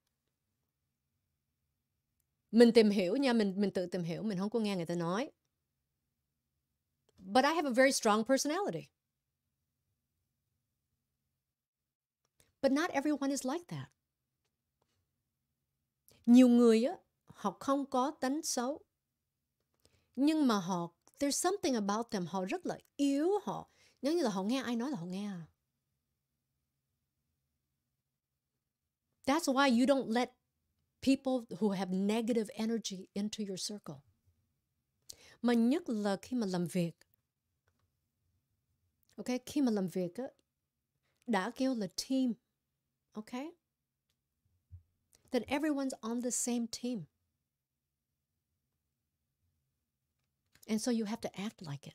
Mình tìm hiểu nha, mình mình tự tìm hiểu, mình không có nghe người ta nói. But I have a very strong personality. But not everyone is like that. Nhiều người á, họ không có tính xấu nhưng mà họ there's something about them họ rất là yếu họ giống như là họ nghe ai nói là họ nghe à that's why you don't let people who have negative energy into your circle mà nhất là khi mà làm việc ok khi mà làm việc á đã kêu là team ok then everyone's on the same team And so you have to act like it.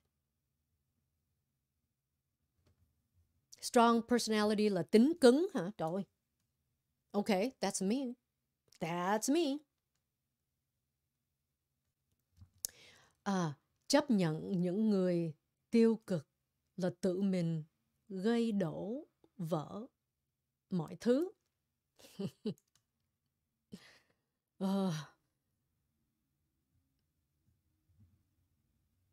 Strong personality là tính cứng hả? Trời ơi. Okay, that's me. That's me. À, chấp nhận những người tiêu cực là tự mình gây đổ vỡ mọi thứ. uh.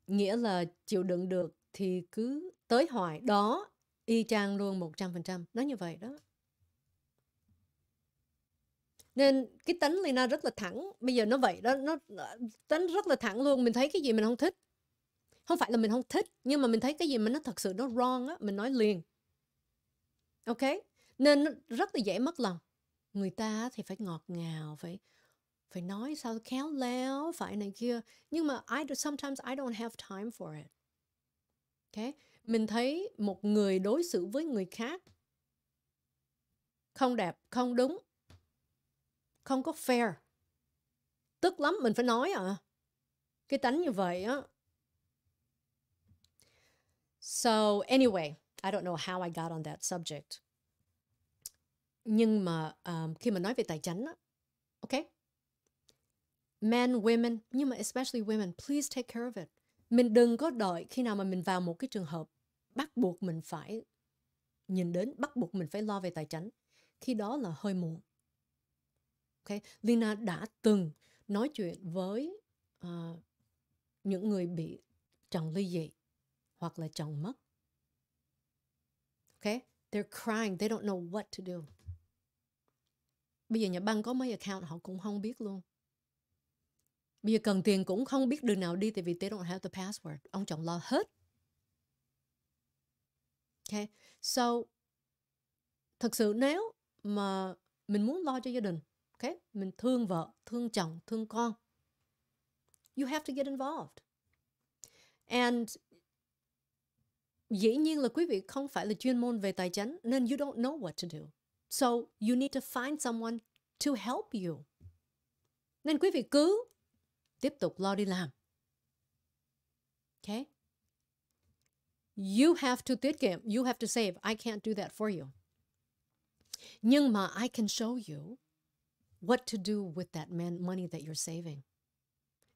nghĩa là chịu đựng được thì cứ tới hoài đó y chang luôn 100% nó như vậy đó nên cái tính Lina rất là thẳng bây giờ nó vậy đó nó ờ, tính rất là thẳng luôn mình thấy cái gì mình không thích không phải là mình không thích nhưng mà mình thấy cái gì mà nó thật sự nó wrong á mình nói liền ok nên rất là dễ mất lòng người ta thì phải ngọt ngào phải phải nói sao khéo léo phải này kia nhưng mà I do, sometimes I don't have time for it okay mình thấy một người đối xử với người khác không đẹp không đúng không có fair tức lắm mình phải nói à cái tánh như vậy á so anyway I don't know how I got on that subject nhưng mà um, khi mà nói về tài chính á ok men, women, nhưng mà especially women, please take care of it. Mình đừng có đợi khi nào mà mình vào một cái trường hợp bắt buộc mình phải nhìn đến, bắt buộc mình phải lo về tài chính. Khi đó là hơi muộn. Okay. Lina đã từng nói chuyện với uh, những người bị chồng ly dị hoặc là chồng mất. Okay? They're crying, they don't know what to do. Bây giờ nhà băng có mấy account họ cũng không biết luôn. Bây giờ cần tiền cũng không biết đường nào đi tại vì they don't have the password. Ông chồng lo hết. Okay. So, thật sự nếu mà mình muốn lo cho gia đình, okay, mình thương vợ, thương chồng, thương con, you have to get involved. And dĩ nhiên là quý vị không phải là chuyên môn về tài chính nên you don't know what to do. So you need to find someone to help you. Nên quý vị cứ Tiếp tục lo đi làm. Okay? You have to tiết kiệm. You have to save. I can't do that for you. Nhưng mà I can show you what to do with that man money that you're saving.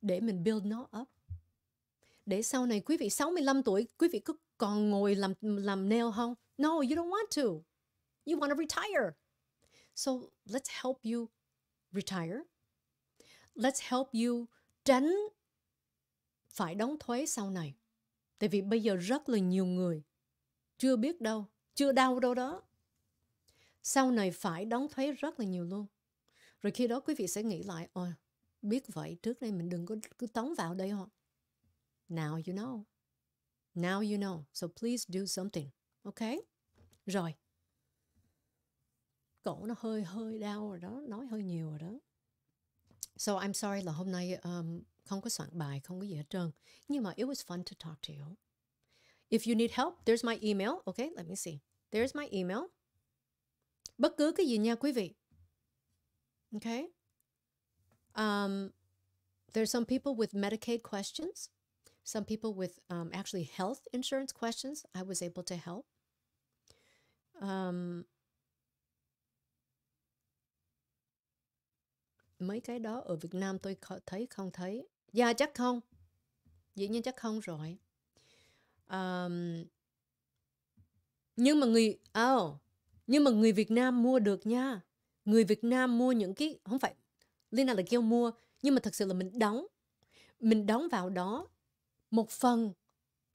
Để mình build nó up. Để sau này quý vị 65 tuổi, quý vị cứ còn ngồi làm làm nail không? No, you don't want to. You want to retire. So let's help you retire. Let's help you tránh phải đóng thuế sau này. Tại vì bây giờ rất là nhiều người chưa biết đâu, chưa đau đâu đó. Sau này phải đóng thuế rất là nhiều luôn. Rồi khi đó quý vị sẽ nghĩ lại, ôi, ờ, biết vậy trước đây mình đừng có cứ tống vào đây họ. Now you know. Now you know. So please do something. Okay? Rồi. Cổ nó hơi hơi đau rồi đó, nói hơi nhiều rồi đó. So I'm sorry là hôm nay um, không có soạn bài, không có gì hết trơn. Nhưng mà it was fun to talk to you. If you need help, there's my email. Okay, let me see. There's my email. Bất cứ cái gì nha quý vị. Okay. Um, there's some people with Medicaid questions, some people with um, actually health insurance questions. I was able to help. Um, mấy cái đó ở Việt Nam tôi thấy không thấy dạ yeah, chắc không dĩ nhiên chắc không rồi um, nhưng mà người oh, nhưng mà người Việt Nam mua được nha người Việt Nam mua những cái không phải Lina là kêu mua nhưng mà thật sự là mình đóng mình đóng vào đó một phần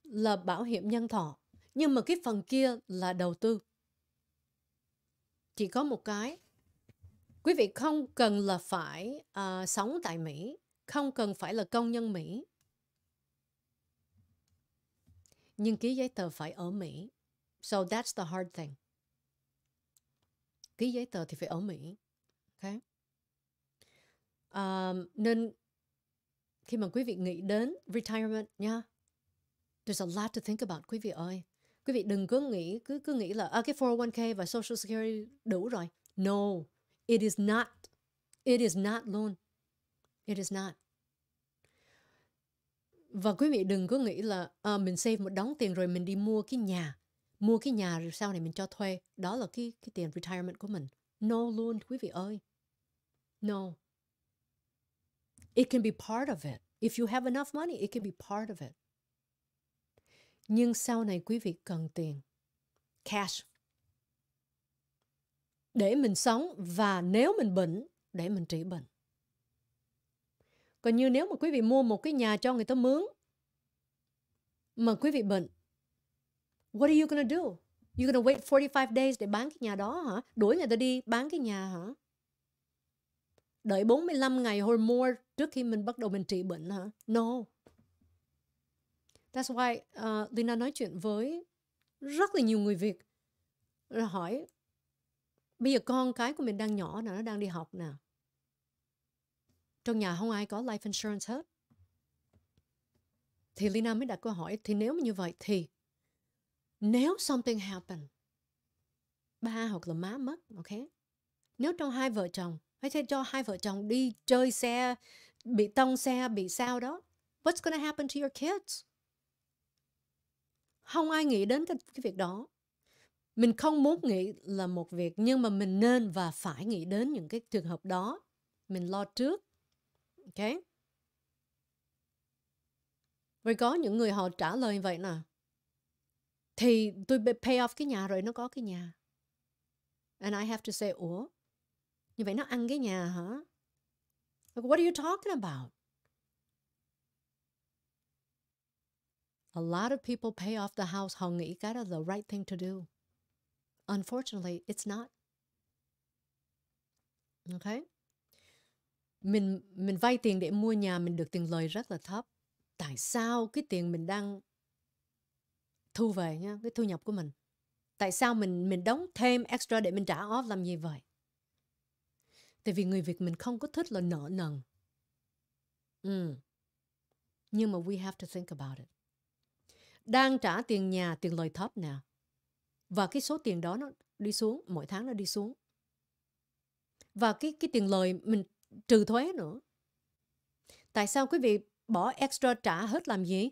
là bảo hiểm nhân thọ nhưng mà cái phần kia là đầu tư chỉ có một cái Quý vị không cần là phải uh, sống tại Mỹ, không cần phải là công nhân Mỹ. Nhưng ký giấy tờ phải ở Mỹ. So that's the hard thing. Ký giấy tờ thì phải ở Mỹ. Okay. Um, nên khi mà quý vị nghĩ đến retirement nha, yeah, there's a lot to think about quý vị ơi. Quý vị đừng cứ nghĩ cứ cứ nghĩ là à, cái 401k và social security đủ rồi. No, It is not. It is not luôn. It is not. Và quý vị đừng có nghĩ là à, mình save một đống tiền rồi mình đi mua cái nhà. Mua cái nhà rồi sau này mình cho thuê. Đó là cái, cái tiền retirement của mình. No luôn quý vị ơi. No. It can be part of it. If you have enough money, it can be part of it. Nhưng sau này quý vị cần tiền. Cash để mình sống và nếu mình bệnh để mình trị bệnh. Còn như nếu mà quý vị mua một cái nhà cho người ta mướn mà quý vị bệnh, what are you gonna do? You gonna wait 45 days để bán cái nhà đó hả? Đuổi người ta đi bán cái nhà hả? Đợi 45 ngày or more trước khi mình bắt đầu mình trị bệnh hả? No. That's why uh, Lina nói chuyện với rất là nhiều người Việt rồi hỏi Bây giờ con cái của mình đang nhỏ nè, nó đang đi học nè. Trong nhà không ai có life insurance hết. Thì Lina mới đặt câu hỏi, thì nếu như vậy thì nếu something happen, ba hoặc là má mất, ok? Nếu trong hai vợ chồng, hay thế cho hai vợ chồng đi chơi xe, bị tông xe, bị sao đó, what's gonna happen to your kids? Không ai nghĩ đến cái, cái việc đó mình không muốn nghĩ là một việc nhưng mà mình nên và phải nghĩ đến những cái trường hợp đó mình lo trước ok rồi có những người họ trả lời vậy nè thì tôi pay off cái nhà rồi nó có cái nhà and I have to say ủa như vậy nó ăn cái nhà hả like, what are you talking about a lot of people pay off the house họ nghĩ cái đó là the right thing to do Unfortunately, it's not. Okay? Mình mình vay tiền để mua nhà mình được tiền lời rất là thấp. Tại sao cái tiền mình đang thu về nhá, cái thu nhập của mình. Tại sao mình mình đóng thêm extra để mình trả off làm gì vậy? Tại vì người Việt mình không có thích là nợ nần. Ừ. Nhưng mà we have to think about it. Đang trả tiền nhà, tiền lời thấp nè và cái số tiền đó nó đi xuống mỗi tháng nó đi xuống và cái cái tiền lời mình trừ thuế nữa tại sao quý vị bỏ extra trả hết làm gì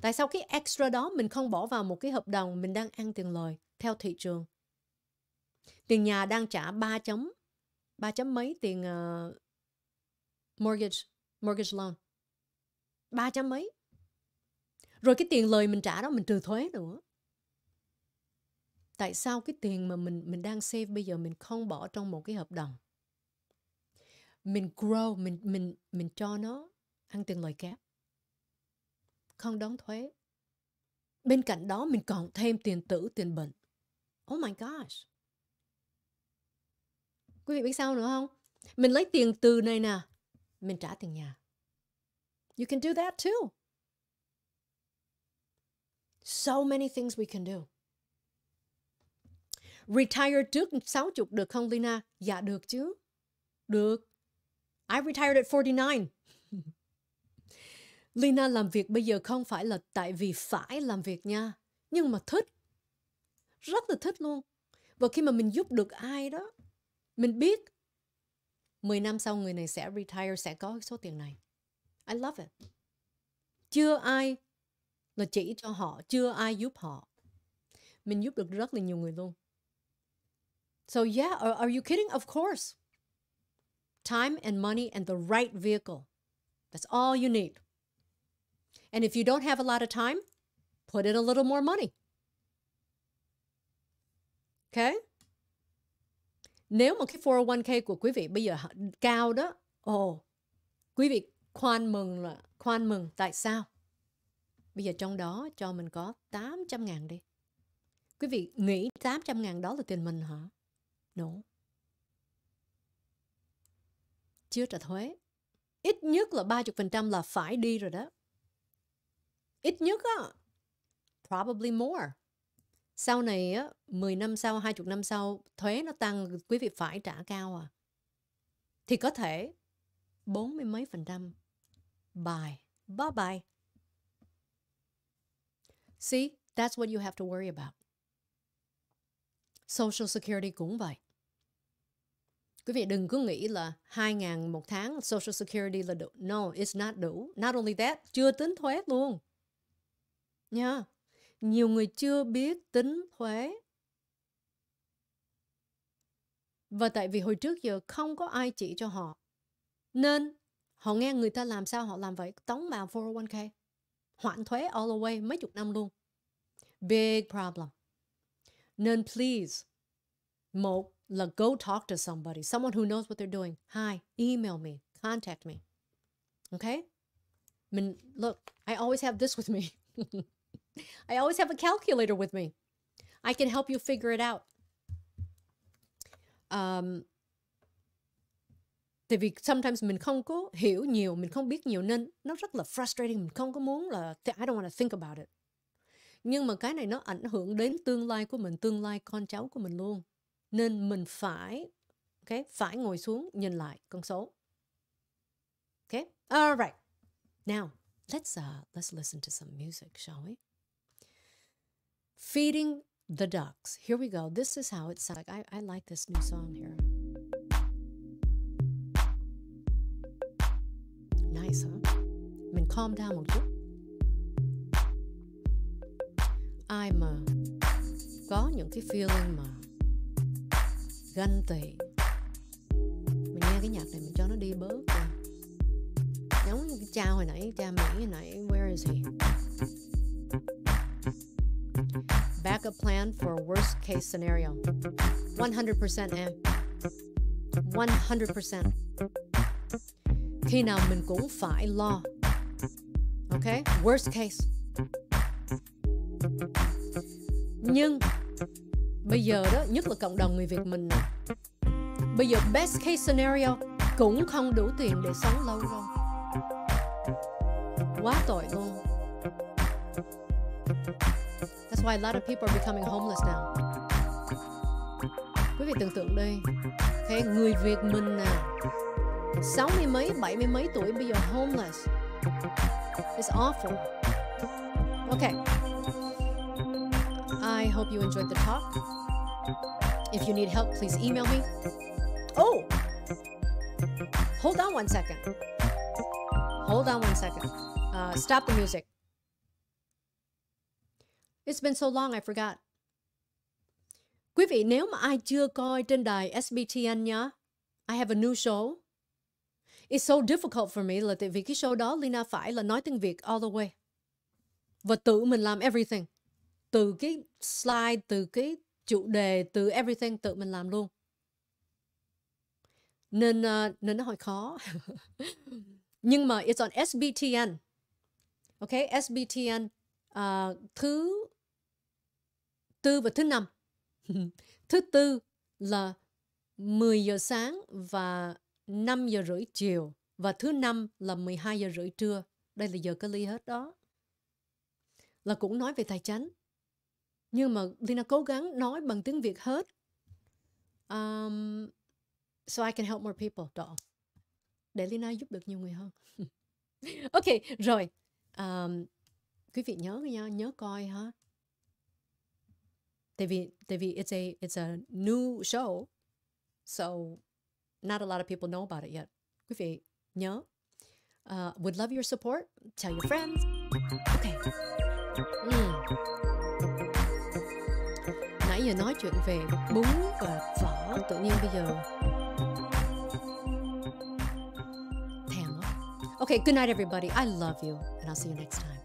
tại sao cái extra đó mình không bỏ vào một cái hợp đồng mình đang ăn tiền lời theo thị trường tiền nhà đang trả 3 chấm 3 chấm mấy tiền uh, mortgage mortgage loan 3 chấm mấy rồi cái tiền lời mình trả đó mình trừ thuế nữa tại sao cái tiền mà mình mình đang save bây giờ mình không bỏ trong một cái hợp đồng mình grow mình mình mình cho nó ăn tiền lời kép không đóng thuế bên cạnh đó mình còn thêm tiền tử tiền bệnh oh my gosh quý vị biết sao nữa không mình lấy tiền từ này nè mình trả tiền nhà you can do that too so many things we can do retire trước 60 được không Lina? Dạ được chứ. Được. I retired at 49. Lina làm việc bây giờ không phải là tại vì phải làm việc nha, nhưng mà thích. Rất là thích luôn. Và khi mà mình giúp được ai đó, mình biết 10 năm sau người này sẽ retire, sẽ có số tiền này. I love it. Chưa ai là chỉ cho họ, chưa ai giúp họ. Mình giúp được rất là nhiều người luôn. So, yeah, are, are you kidding? Of course. Time and money and the right vehicle. That's all you need. And if you don't have a lot of time, put in a little more money. Okay? Nếu mà cái 401k của quý vị bây giờ cao đó, ồ, oh, quý vị khoan mừng là khoan mừng tại sao? Bây giờ trong đó cho mình có 800 ngàn đi. Quý vị nghĩ 800 ngàn đó là tiền mình hả? Đúng. Chưa trả thuế. Ít nhất là 30% là phải đi rồi đó. Ít nhất á. Probably more. Sau này á, 10 năm sau, 20 năm sau, thuế nó tăng, quý vị phải trả cao à. Thì có thể bốn mươi mấy phần trăm. Bye. Bye bye. See, that's what you have to worry about. Social Security cũng vậy. Quý vị đừng cứ nghĩ là 2.000 một tháng Social Security là đủ. No, it's not đủ. Not only that, chưa tính thuế luôn. Nha. Yeah. Nhiều người chưa biết tính thuế. Và tại vì hồi trước giờ không có ai chỉ cho họ. Nên họ nghe người ta làm sao họ làm vậy. Tống vào 401k. Hoãn thuế all the way mấy chục năm luôn. Big problem. None, please, Mo, like, go talk to somebody, someone who knows what they're doing. Hi, email me, contact me. Okay? I mean, look, I always have this with me. I always have a calculator with me. I can help you figure it out. Um, tại vì sometimes mình không có hiểu nhiều, mình không biết nhiều nên nó rất là frustrating, mình không có muốn là I don't want to think about it. nhưng mà cái này nó ảnh hưởng đến tương lai của mình tương lai con cháu của mình luôn nên mình phải ok phải ngồi xuống nhìn lại con số okay all right now let's uh, let's listen to some music shall we feeding the ducks here we go this is how it sounds like I, I like this new song here nice huh mình calm down một chút ai mà có những cái feeling mà ganh tị mình nghe cái nhạc này mình cho nó đi bớt rồi. giống như cái cha hồi nãy cha mỹ hồi nãy where is he backup plan for worst case scenario 100% em 100% khi nào mình cũng phải lo ok worst case nhưng bây giờ đó nhất là cộng đồng người việt mình này, bây giờ best case scenario cũng không đủ tiền để sống lâu rồi quá tội luôn that's why a lot of people are becoming homeless now quý vị tưởng tượng đi thế người việt mình nè sáu mươi mấy bảy mươi mấy tuổi bây giờ homeless it's awful okay I hope you enjoyed the talk. If you need help, please email me. Oh, hold on one second. Hold on one second. Uh, stop the music. It's been so long I forgot. Quý vị nếu mà ai chưa coi trên đài SBTN nhá, I have a new show. It's so difficult for me là tại vì cái show đó Lina phải là nói tiếng Việt all the way. Và tự mình làm everything từ cái slide từ cái chủ đề từ everything tự mình làm luôn nên uh, nên nó hơi khó nhưng mà it's on SBTN ok SBTN uh, ờ, thứ tư và thứ năm thứ tư là 10 giờ sáng và 5 giờ rưỡi chiều và thứ năm là 12 giờ rưỡi trưa đây là giờ cách ly hết đó là cũng nói về tài chánh nhưng mà Lina cố gắng nói bằng tiếng Việt hết um, so I can help more people đó để Lina giúp được nhiều người hơn ok rồi um, quý vị nhớ nha nhớ coi ha tại vì tại vì it's a it's a new show so not a lot of people know about it yet quý vị nhớ uh, would love your support tell your friends OK. mm nãy giờ nói chuyện về bún và phở tự nhiên bây giờ thèm lắm okay good night everybody I love you and I'll see you next time